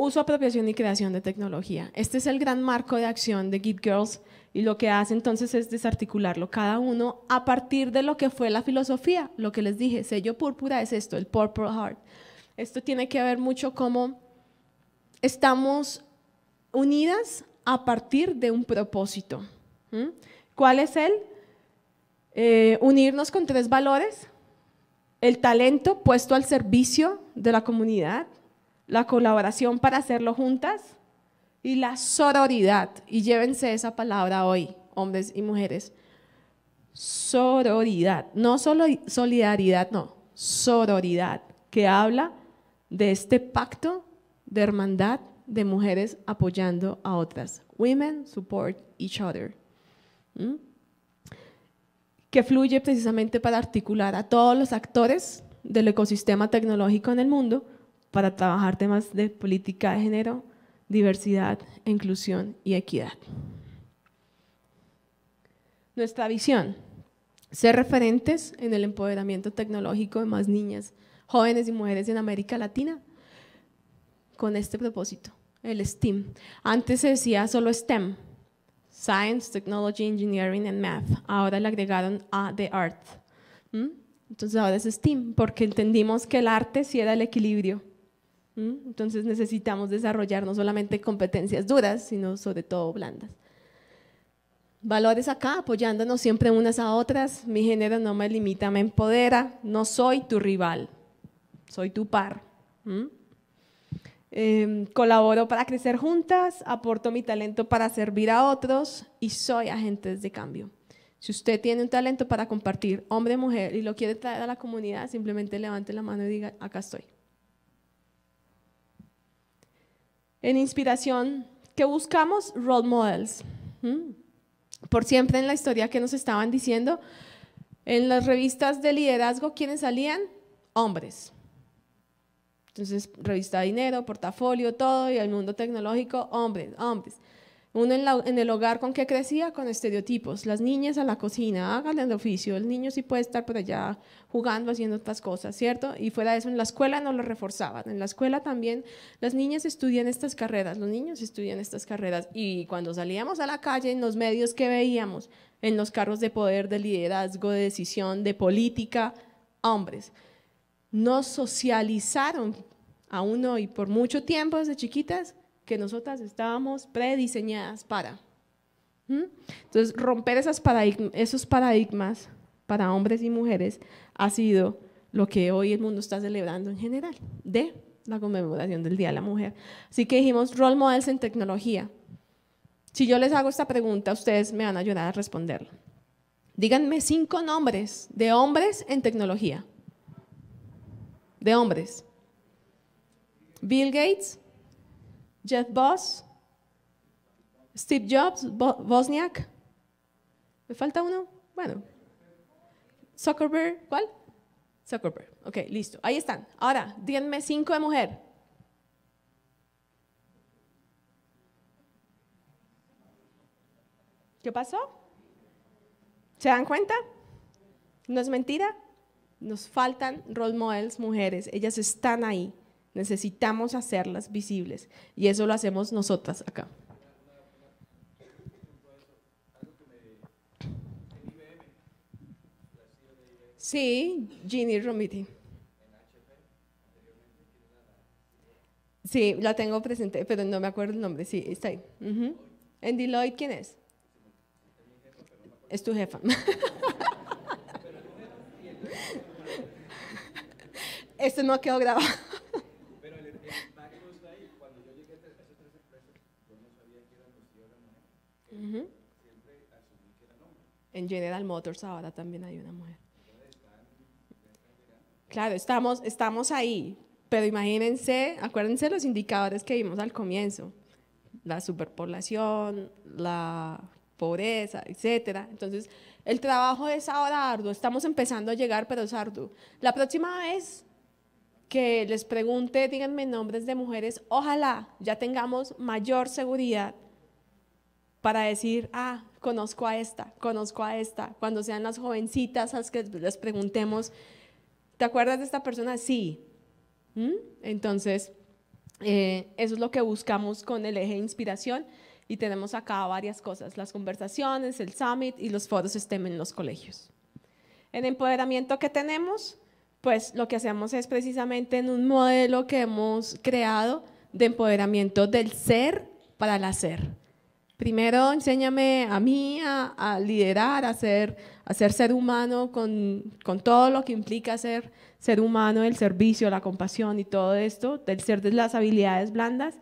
Uso, apropiación y creación de tecnología. Este es el gran marco de acción de Git Girls y lo que hace entonces es desarticularlo cada uno a partir de lo que fue la filosofía. Lo que les dije, sello púrpura es esto, el Purple Heart esto tiene que ver mucho cómo estamos unidas a partir de un propósito. ¿Cuál es el? Eh, unirnos con tres valores, el talento puesto al servicio de la comunidad, la colaboración para hacerlo juntas y la sororidad. Y llévense esa palabra hoy, hombres y mujeres. Sororidad, no solo solidaridad, no, sororidad, que habla de este pacto de hermandad de mujeres apoyando a otras. Women support each other. ¿Mm? Que fluye precisamente para articular a todos los actores del ecosistema tecnológico en el mundo para trabajar temas de política de género, diversidad, inclusión y equidad. Nuestra visión, ser referentes en el empoderamiento tecnológico de más niñas jóvenes y mujeres en América Latina con este propósito, el STEAM. Antes se decía solo STEM, Science, Technology, Engineering and Math. Ahora le agregaron a The Art. Entonces ahora es STEAM, porque entendimos que el arte sí era el equilibrio. Entonces necesitamos desarrollar no solamente competencias duras, sino sobre todo blandas. Valores acá, apoyándonos siempre unas a otras. Mi género no me limita, me empodera. No soy tu rival soy tu par. Em, colaboro para crecer juntas, aporto mi talento para servir a otros y soy agente de cambio. Si usted tiene un talento para compartir, hombre, mujer, y lo quiere traer a la comunidad, simplemente levante la mano y diga, acá estoy. En inspiración, ¿qué buscamos? Role models. Por siempre en la historia que nos estaban diciendo, en las revistas de liderazgo, ¿quiénes salían? Hombres. Entonces, revista Dinero, portafolio, todo, y el mundo tecnológico, hombres, hombres. Uno en, el hogar, ¿con qué crecía? Con estereotipos. Las niñas a la cocina, háganle el oficio. El niño sí puede estar por allá jugando, haciendo otras cosas, ¿cierto? Y fuera de eso, en la escuela no lo reforzaban. En la escuela también las niñas estudian estas carreras, los niños estudian estas carreras. Y cuando salíamos a la calle, en los medios que veíamos, en los carros de poder, de liderazgo, de decisión, de política, hombres. No socializaron a uno y por mucho tiempo desde chiquitas que nosotras estábamos prediseñadas para. Entonces, romper esos paradigmas para hombres y mujeres ha sido lo que hoy el mundo está celebrando en general, de la conmemoración del Día de la Mujer. Así que dijimos role models en tecnología. Si yo les hago esta pregunta, ustedes me van a ayudar a responderla. Díganme cinco nombres de hombres en tecnología de hombres. Bill Gates, Jeff Bezos, Steve Jobs, Bosniak. ¿Me falta uno? Bueno. Zuckerberg, ¿cuál? Zuckerberg. Ok, listo. Ahí están. Ahora, díganme cinco de mujer. ¿Qué pasó? ¿Se dan cuenta? ¿No es mentira? Nos faltan role models mujeres, ellas están ahí, necesitamos hacerlas visibles y eso lo hacemos nosotras acá. Sí, Ginny Romiti. Sí, la tengo presente, pero no me acuerdo el nombre. Sí, está ahí. Andy ¿En Deloitte quién es? Es tu jefa. Esto no ha quedado grabado. Pero el, está ahí. Cuando yo llegué tres no sabía que Siempre asumí que En General Motors ahora también hay una mujer. Claro, estamos, estamos ahí, pero imagínense, acuérdense los indicadores que vimos al comienzo, la superpoblación, la pobreza, etcétera. Entonces, el trabajo es ahora arduo, estamos empezando a llegar, pero es arduo. La próxima vez que les pregunte, díganme nombres de mujeres, ojalá ya tengamos mayor seguridad para decir, ah, conozco a esta, conozco a esta, cuando sean las jovencitas a las que les preguntemos, ¿te acuerdas de esta persona? Sí. ¿Mm? Entonces, eh, eso es lo que buscamos con el eje de inspiración y tenemos acá varias cosas, las conversaciones, el summit y los foros STEM en los colegios. El empoderamiento, que tenemos? pues lo que hacemos es precisamente en un modelo que hemos creado de empoderamiento del ser para el hacer. Primero enséñame a mí a, liderar, a ser, ser humano con, con, todo lo que implica ser ser humano, el servicio, la compasión y todo esto, del ser de las habilidades blandas,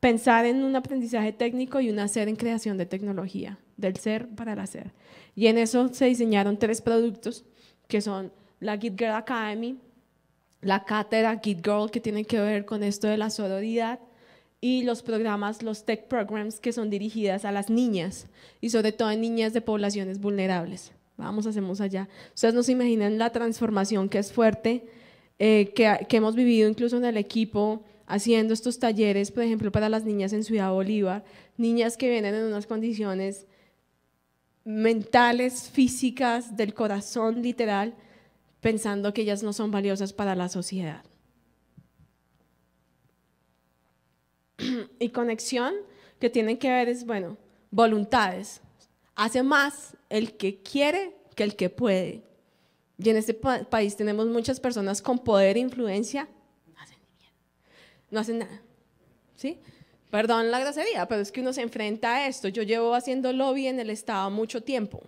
pensar en un aprendizaje técnico y un hacer en creación de tecnología, del ser para el hacer. Y en eso se diseñaron tres productos que son la Git Girl Academy, la cátedra Git Girl que tiene que ver con esto de la sororidad y los programas, los tech programs que son dirigidas a las niñas y sobre todo a niñas de poblaciones vulnerables. Vamos, hacemos allá. Ustedes no se imaginan la transformación que es fuerte, eh, que, que hemos vivido incluso en el equipo haciendo estos talleres, por ejemplo, para las niñas en Ciudad Bolívar, niñas que vienen en unas condiciones mentales, físicas, del corazón literal, pensando que ellas no son valiosas para la sociedad. Y conexión que tienen que ver es, bueno, voluntades. Hace más el que quiere que el que puede. Y en este país tenemos muchas personas con poder e influencia, no hacen nada. ¿Sí? Perdón la grosería, pero es que uno se enfrenta a esto. Yo llevo haciendo lobby en el Estado mucho tiempo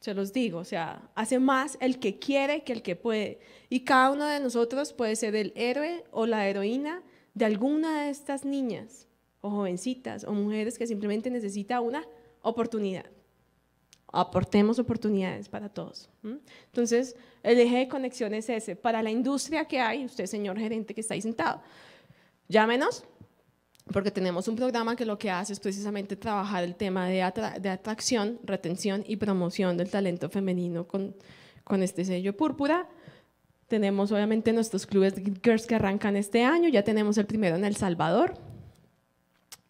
se los digo, o sea, hace más el que quiere que el que puede. Y cada uno de nosotros puede ser el héroe o la heroína de alguna de estas niñas o jovencitas o mujeres que simplemente necesita una oportunidad. Aportemos oportunidades para todos. Entonces, el eje de conexión es ese. Para la industria que hay, usted señor gerente que está ahí sentado, llámenos, porque tenemos un programa que lo que hace es precisamente trabajar el tema de, atracción, retención y promoción del talento femenino con, con este sello púrpura. Tenemos obviamente nuestros clubes Girls que arrancan este año, ya tenemos el primero en El Salvador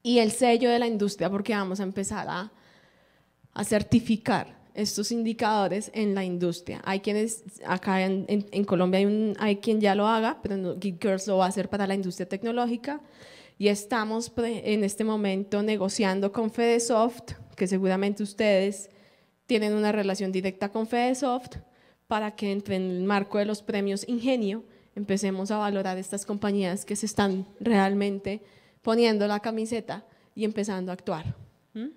y el sello de la industria porque vamos a empezar a, certificar estos indicadores en la industria. Hay quienes, acá en, Colombia hay, hay, quien ya lo haga, pero Girls lo va a hacer para la industria tecnológica y estamos en este momento negociando con Fedesoft, que seguramente ustedes tienen una relación directa con Fedesoft, para que entre en el marco de los premios Ingenio empecemos a valorar estas compañías que se están realmente poniendo la camiseta y empezando a actuar. ¿Mm?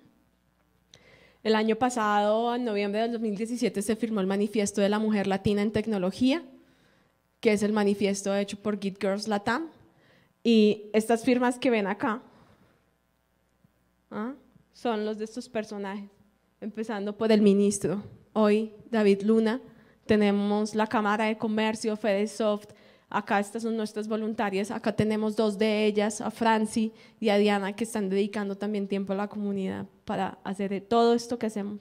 El año pasado, en noviembre del 2017, se firmó el Manifiesto de la Mujer Latina en Tecnología, que es el manifiesto hecho por Git Girls Latam, y estas firmas que ven acá ¿ah? son los de estos personajes, empezando por el ministro. Hoy, David Luna, tenemos la Cámara de Comercio, FedeSoft, acá estas son nuestras voluntarias, acá tenemos dos de ellas, a Franci y a Diana, que están dedicando también tiempo a la comunidad para hacer todo esto que hacemos.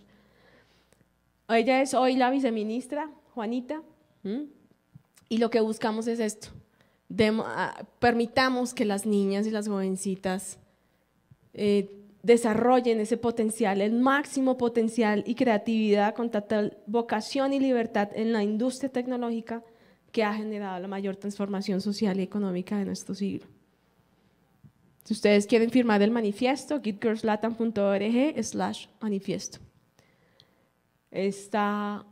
Ella es hoy la viceministra, Juanita, y lo que buscamos es esto, Ah, permitamos que las niñas y las jovencitas eh, desarrollen ese potencial, el máximo potencial y creatividad con tal vocación y libertad en la industria tecnológica que ha generado la mayor transformación social y económica de nuestro siglo. Si ustedes quieren firmar el manifiesto, getgirlslatan.org slash manifiesto. Está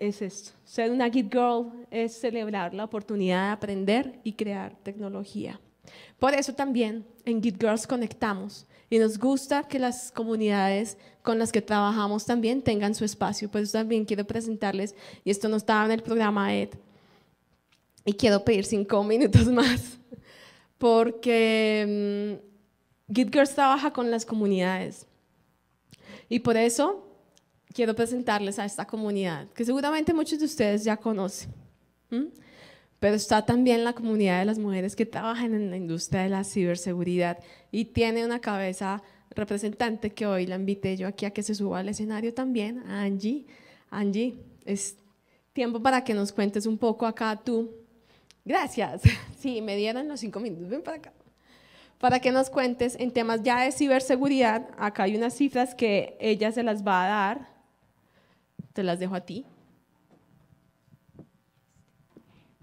es esto. Ser una Git Girl es celebrar la oportunidad de aprender y crear tecnología. Por eso también en Git Girls conectamos y nos gusta que las comunidades con las que trabajamos también tengan su espacio. Por eso también quiero presentarles, y esto no estaba en el programa ED, y quiero pedir cinco minutos más, porque mm, Git Girls trabaja con las comunidades. Y por eso quiero presentarles a esta comunidad, que seguramente muchos de ustedes ya conocen. Pero está también la comunidad de las mujeres que trabajan en la industria de la ciberseguridad y tiene una cabeza representante que hoy la invité yo aquí a que se suba al escenario también, Angie. Angie, es tiempo para que nos cuentes un poco acá tú. Gracias. Sí, me dieron los cinco minutos. Ven para acá para que nos cuentes en temas ya de ciberseguridad. Acá hay unas cifras que ella se las va a dar te las dejo a ti.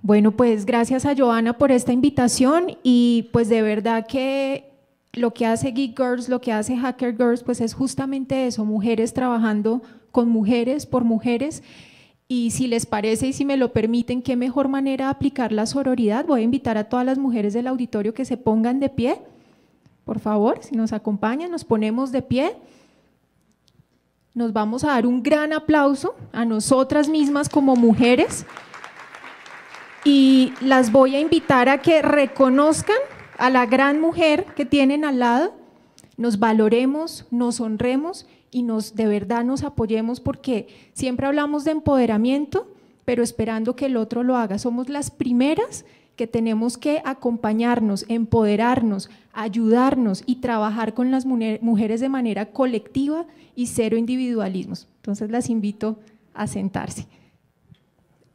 Bueno, pues gracias a Joana por esta invitación y pues de verdad que lo que hace Geek Girls, lo que hace Hacker Girls, pues es justamente eso, mujeres trabajando con mujeres, por mujeres. Y si les parece y si me lo permiten, qué mejor manera de aplicar la sororidad. Voy a invitar a todas las mujeres del auditorio que se pongan de pie. Por favor, si nos acompañan, nos ponemos de pie nos vamos a dar un gran aplauso a nosotras mismas como mujeres y las voy a invitar a que reconozcan a la gran mujer que tienen al lado, nos valoremos, nos honremos y nos de verdad nos apoyemos porque siempre hablamos de empoderamiento, pero esperando que el otro lo haga. Somos las primeras que tenemos que acompañarnos, empoderarnos, ayudarnos y trabajar con las mujeres de manera colectiva y cero individualismos. Entonces las invito a sentarse.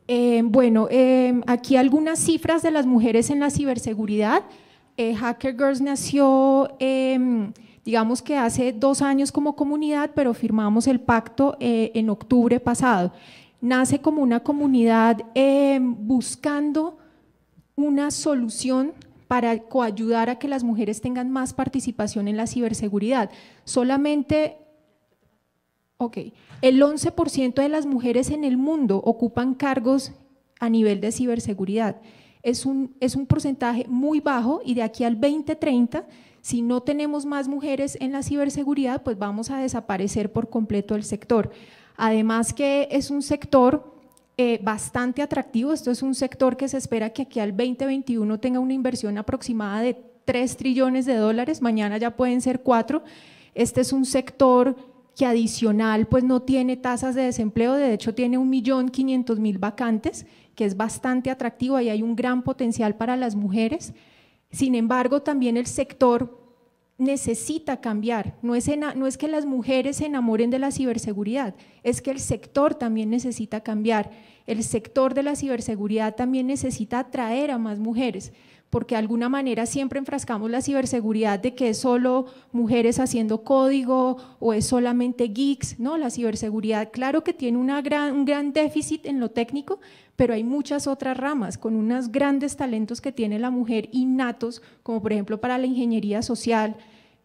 Eh, bueno, eh, aquí algunas cifras de las mujeres en la ciberseguridad. Eh, Hacker Girls nació, em, digamos que hace dos años como comunidad, pero firmamos el pacto en octubre pasado. Nace como una comunidad em, buscando una solución para coayudar a que las mujeres tengan más participación en la ciberseguridad. Solamente ok, el 11% de las mujeres en el mundo ocupan cargos a nivel de ciberseguridad. Es un, es un porcentaje muy bajo y de aquí al 2030, si no tenemos más mujeres en la ciberseguridad, pues vamos a desaparecer por completo el sector. Además que es un sector eh, bastante atractivo. Esto es un sector que se espera que aquí al 2021 tenga una inversión aproximada de 3 trillones de dólares, mañana ya pueden ser 4. Este es un sector que adicional pues no tiene tasas de desempleo, de hecho tiene 1.500.000 vacantes, que es bastante atractivo, ahí hay un gran potencial para las mujeres. Sin embargo, también el sector necesita cambiar. No es, no es que las mujeres se enamoren de la ciberseguridad, es que el sector también necesita cambiar. El sector de la ciberseguridad también necesita atraer a más mujeres, porque de alguna manera siempre enfrascamos la ciberseguridad de que es solo mujeres haciendo código o es solamente geeks. No, la ciberseguridad claro que tiene un gran déficit en lo técnico, pero hay muchas otras ramas con unos grandes talentos que tiene la mujer innatos, como por ejemplo para la ingeniería social,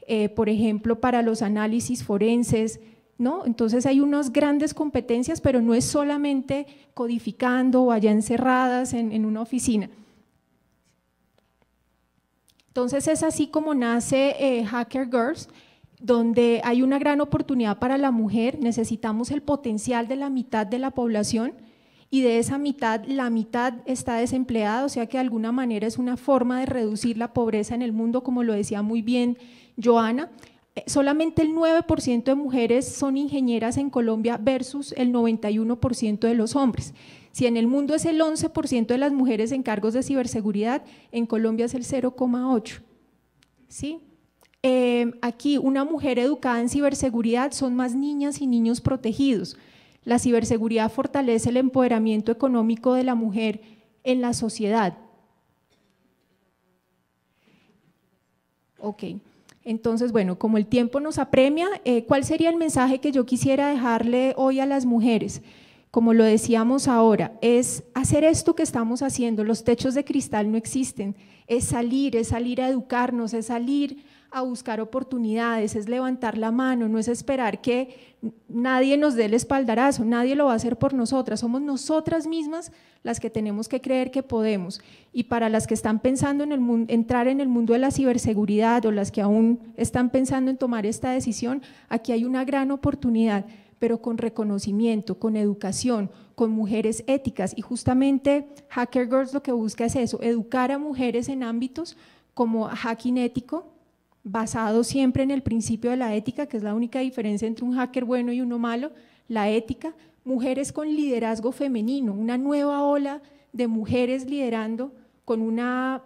eh, por ejemplo, para los análisis forenses, ¿no? Entonces hay unas grandes competencias, pero no es solamente codificando o allá encerradas en, una oficina. Entonces es así como nace eh, Hacker Girls, donde hay una gran oportunidad para la mujer, necesitamos el potencial de la mitad de la población y de esa mitad, la mitad está desempleada, o sea que de alguna manera es una forma de reducir la pobreza en el mundo, como lo decía muy bien Joana, eh, solamente el 9% de mujeres son ingenieras en Colombia versus el 91% de los hombres. Si en el mundo es el 11% de las mujeres en cargos de ciberseguridad, en Colombia es el 0,8%. Em, aquí, una mujer educada en ciberseguridad son más niñas y niños protegidos. La ciberseguridad fortalece el empoderamiento económico de la mujer en la sociedad. Ok. Entonces, bueno, como el tiempo nos apremia, eh, ¿cuál sería el mensaje que yo quisiera dejarle hoy a las mujeres? Como lo decíamos ahora, es hacer esto que estamos haciendo. Los techos de cristal no existen. Es salir, es salir a educarnos, es salir a buscar oportunidades, es levantar la mano, no es esperar que nadie nos dé el espaldarazo, nadie lo va a hacer por nosotras, somos nosotras mismas las que tenemos que creer que podemos. Y para las que están pensando en entrar en el mundo de la ciberseguridad o las que aún están pensando en tomar esta decisión, aquí hay una gran oportunidad, pero con reconocimiento, con educación, con mujeres éticas. Y justamente Hacker Girls lo que busca es eso, educar a mujeres en ámbitos como hacking ético, basado siempre en el principio de la ética, que es la única diferencia entre un hacker bueno y uno malo, la ética, mujeres con liderazgo femenino, una nueva ola de mujeres liderando con una,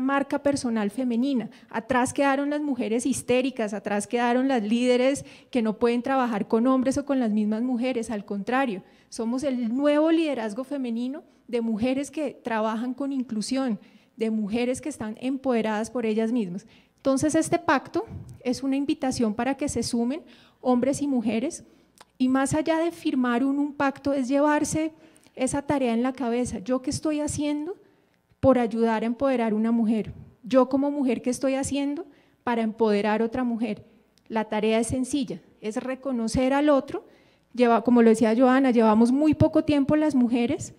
marca personal femenina. Atrás quedaron las mujeres histéricas, atrás quedaron las líderes que no pueden trabajar con hombres o con las mismas mujeres, al contrario, somos el nuevo liderazgo femenino de mujeres que trabajan con inclusión, de mujeres que están empoderadas por ellas mismas. Entonces este pacto es una invitación para que se sumen hombres y mujeres y más allá de firmar un, pacto es llevarse esa tarea en la cabeza. ¿Yo qué estoy haciendo por ayudar a empoderar una mujer? ¿Yo como mujer qué estoy haciendo para empoderar otra mujer? La tarea es sencilla, es reconocer al otro. como lo decía Joana, llevamos muy poco tiempo las mujeres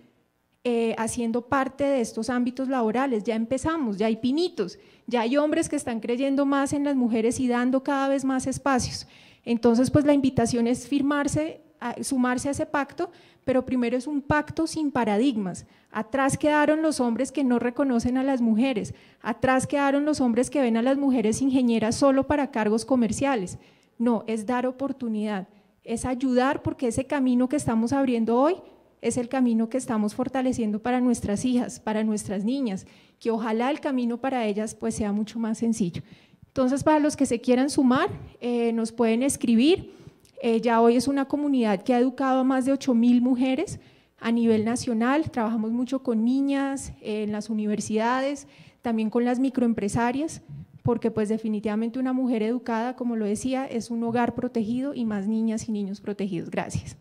eh, haciendo parte de estos ámbitos laborales. Ya empezamos, ya hay pinitos, ya hay hombres que están creyendo más en las mujeres y dando cada vez más espacios. Entonces, pues la invitación es firmarse, sumarse a ese pacto, pero primero es un pacto sin paradigmas. Atrás quedaron los hombres que no reconocen a las mujeres, atrás quedaron los hombres que ven a las mujeres ingenieras solo para cargos comerciales. No, es dar oportunidad, es ayudar porque ese camino que estamos abriendo hoy es el camino que estamos fortaleciendo para nuestras hijas, para nuestras niñas, que ojalá el camino para ellas pues sea mucho más sencillo. Entonces, para los que se quieran sumar, eh, nos pueden escribir. Eh, ya hoy es una comunidad que ha educado a más de 8.000 mujeres a nivel nacional. Trabajamos mucho con niñas eh, en las universidades, también con las microempresarias, porque pues definitivamente una mujer educada, como lo decía, es un hogar protegido y más niñas y niños protegidos. Gracias,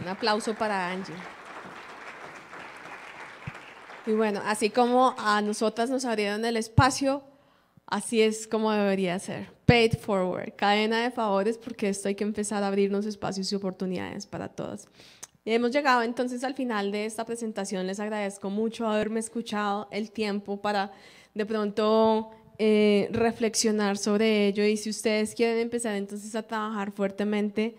un aplauso para Angie. Y bueno, así como a nosotras nos abrieron el espacio, así es como debería ser. Paid forward, cadena de favores, porque esto hay que empezar a abrirnos espacios y oportunidades para todos. Y hemos llegado entonces al final de esta presentación. Les agradezco mucho haberme escuchado el tiempo para de pronto eh, reflexionar sobre ello. Y si ustedes quieren empezar entonces a trabajar fuertemente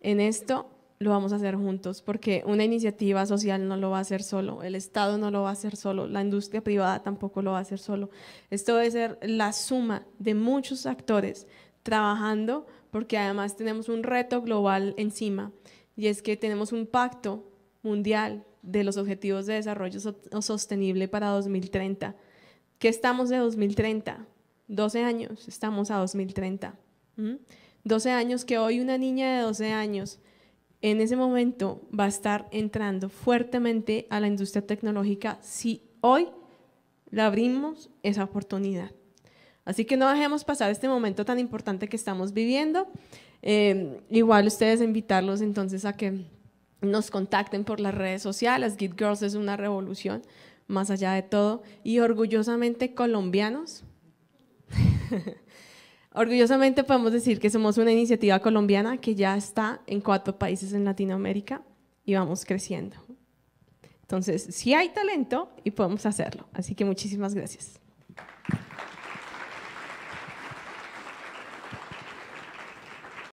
en esto, lo vamos a hacer juntos, porque una iniciativa social no lo va a hacer solo, el Estado no lo va a hacer solo, la industria privada tampoco lo va a hacer solo. Esto debe ser la suma de muchos actores trabajando, porque además tenemos un reto global encima, y es que tenemos un pacto mundial de los Objetivos de Desarrollo Sostenible para 2030. ¿Qué estamos de 2030? 12 años, estamos a 2030. 12 ¿Mm? años que hoy una niña de 12 años en ese momento va a estar entrando fuertemente a la industria tecnológica si hoy le abrimos esa oportunidad. Así que no dejemos pasar este momento tan importante que estamos viviendo. Em, igual ustedes invitarlos entonces a que nos contacten por las redes sociales. Git Girls es una revolución más allá de todo y orgullosamente colombianos. Orgullosamente podemos decir que somos una iniciativa colombiana que ya está en cuatro países en Latinoamérica y vamos creciendo. Entonces, sí hay talento y podemos hacerlo. Así que muchísimas gracias.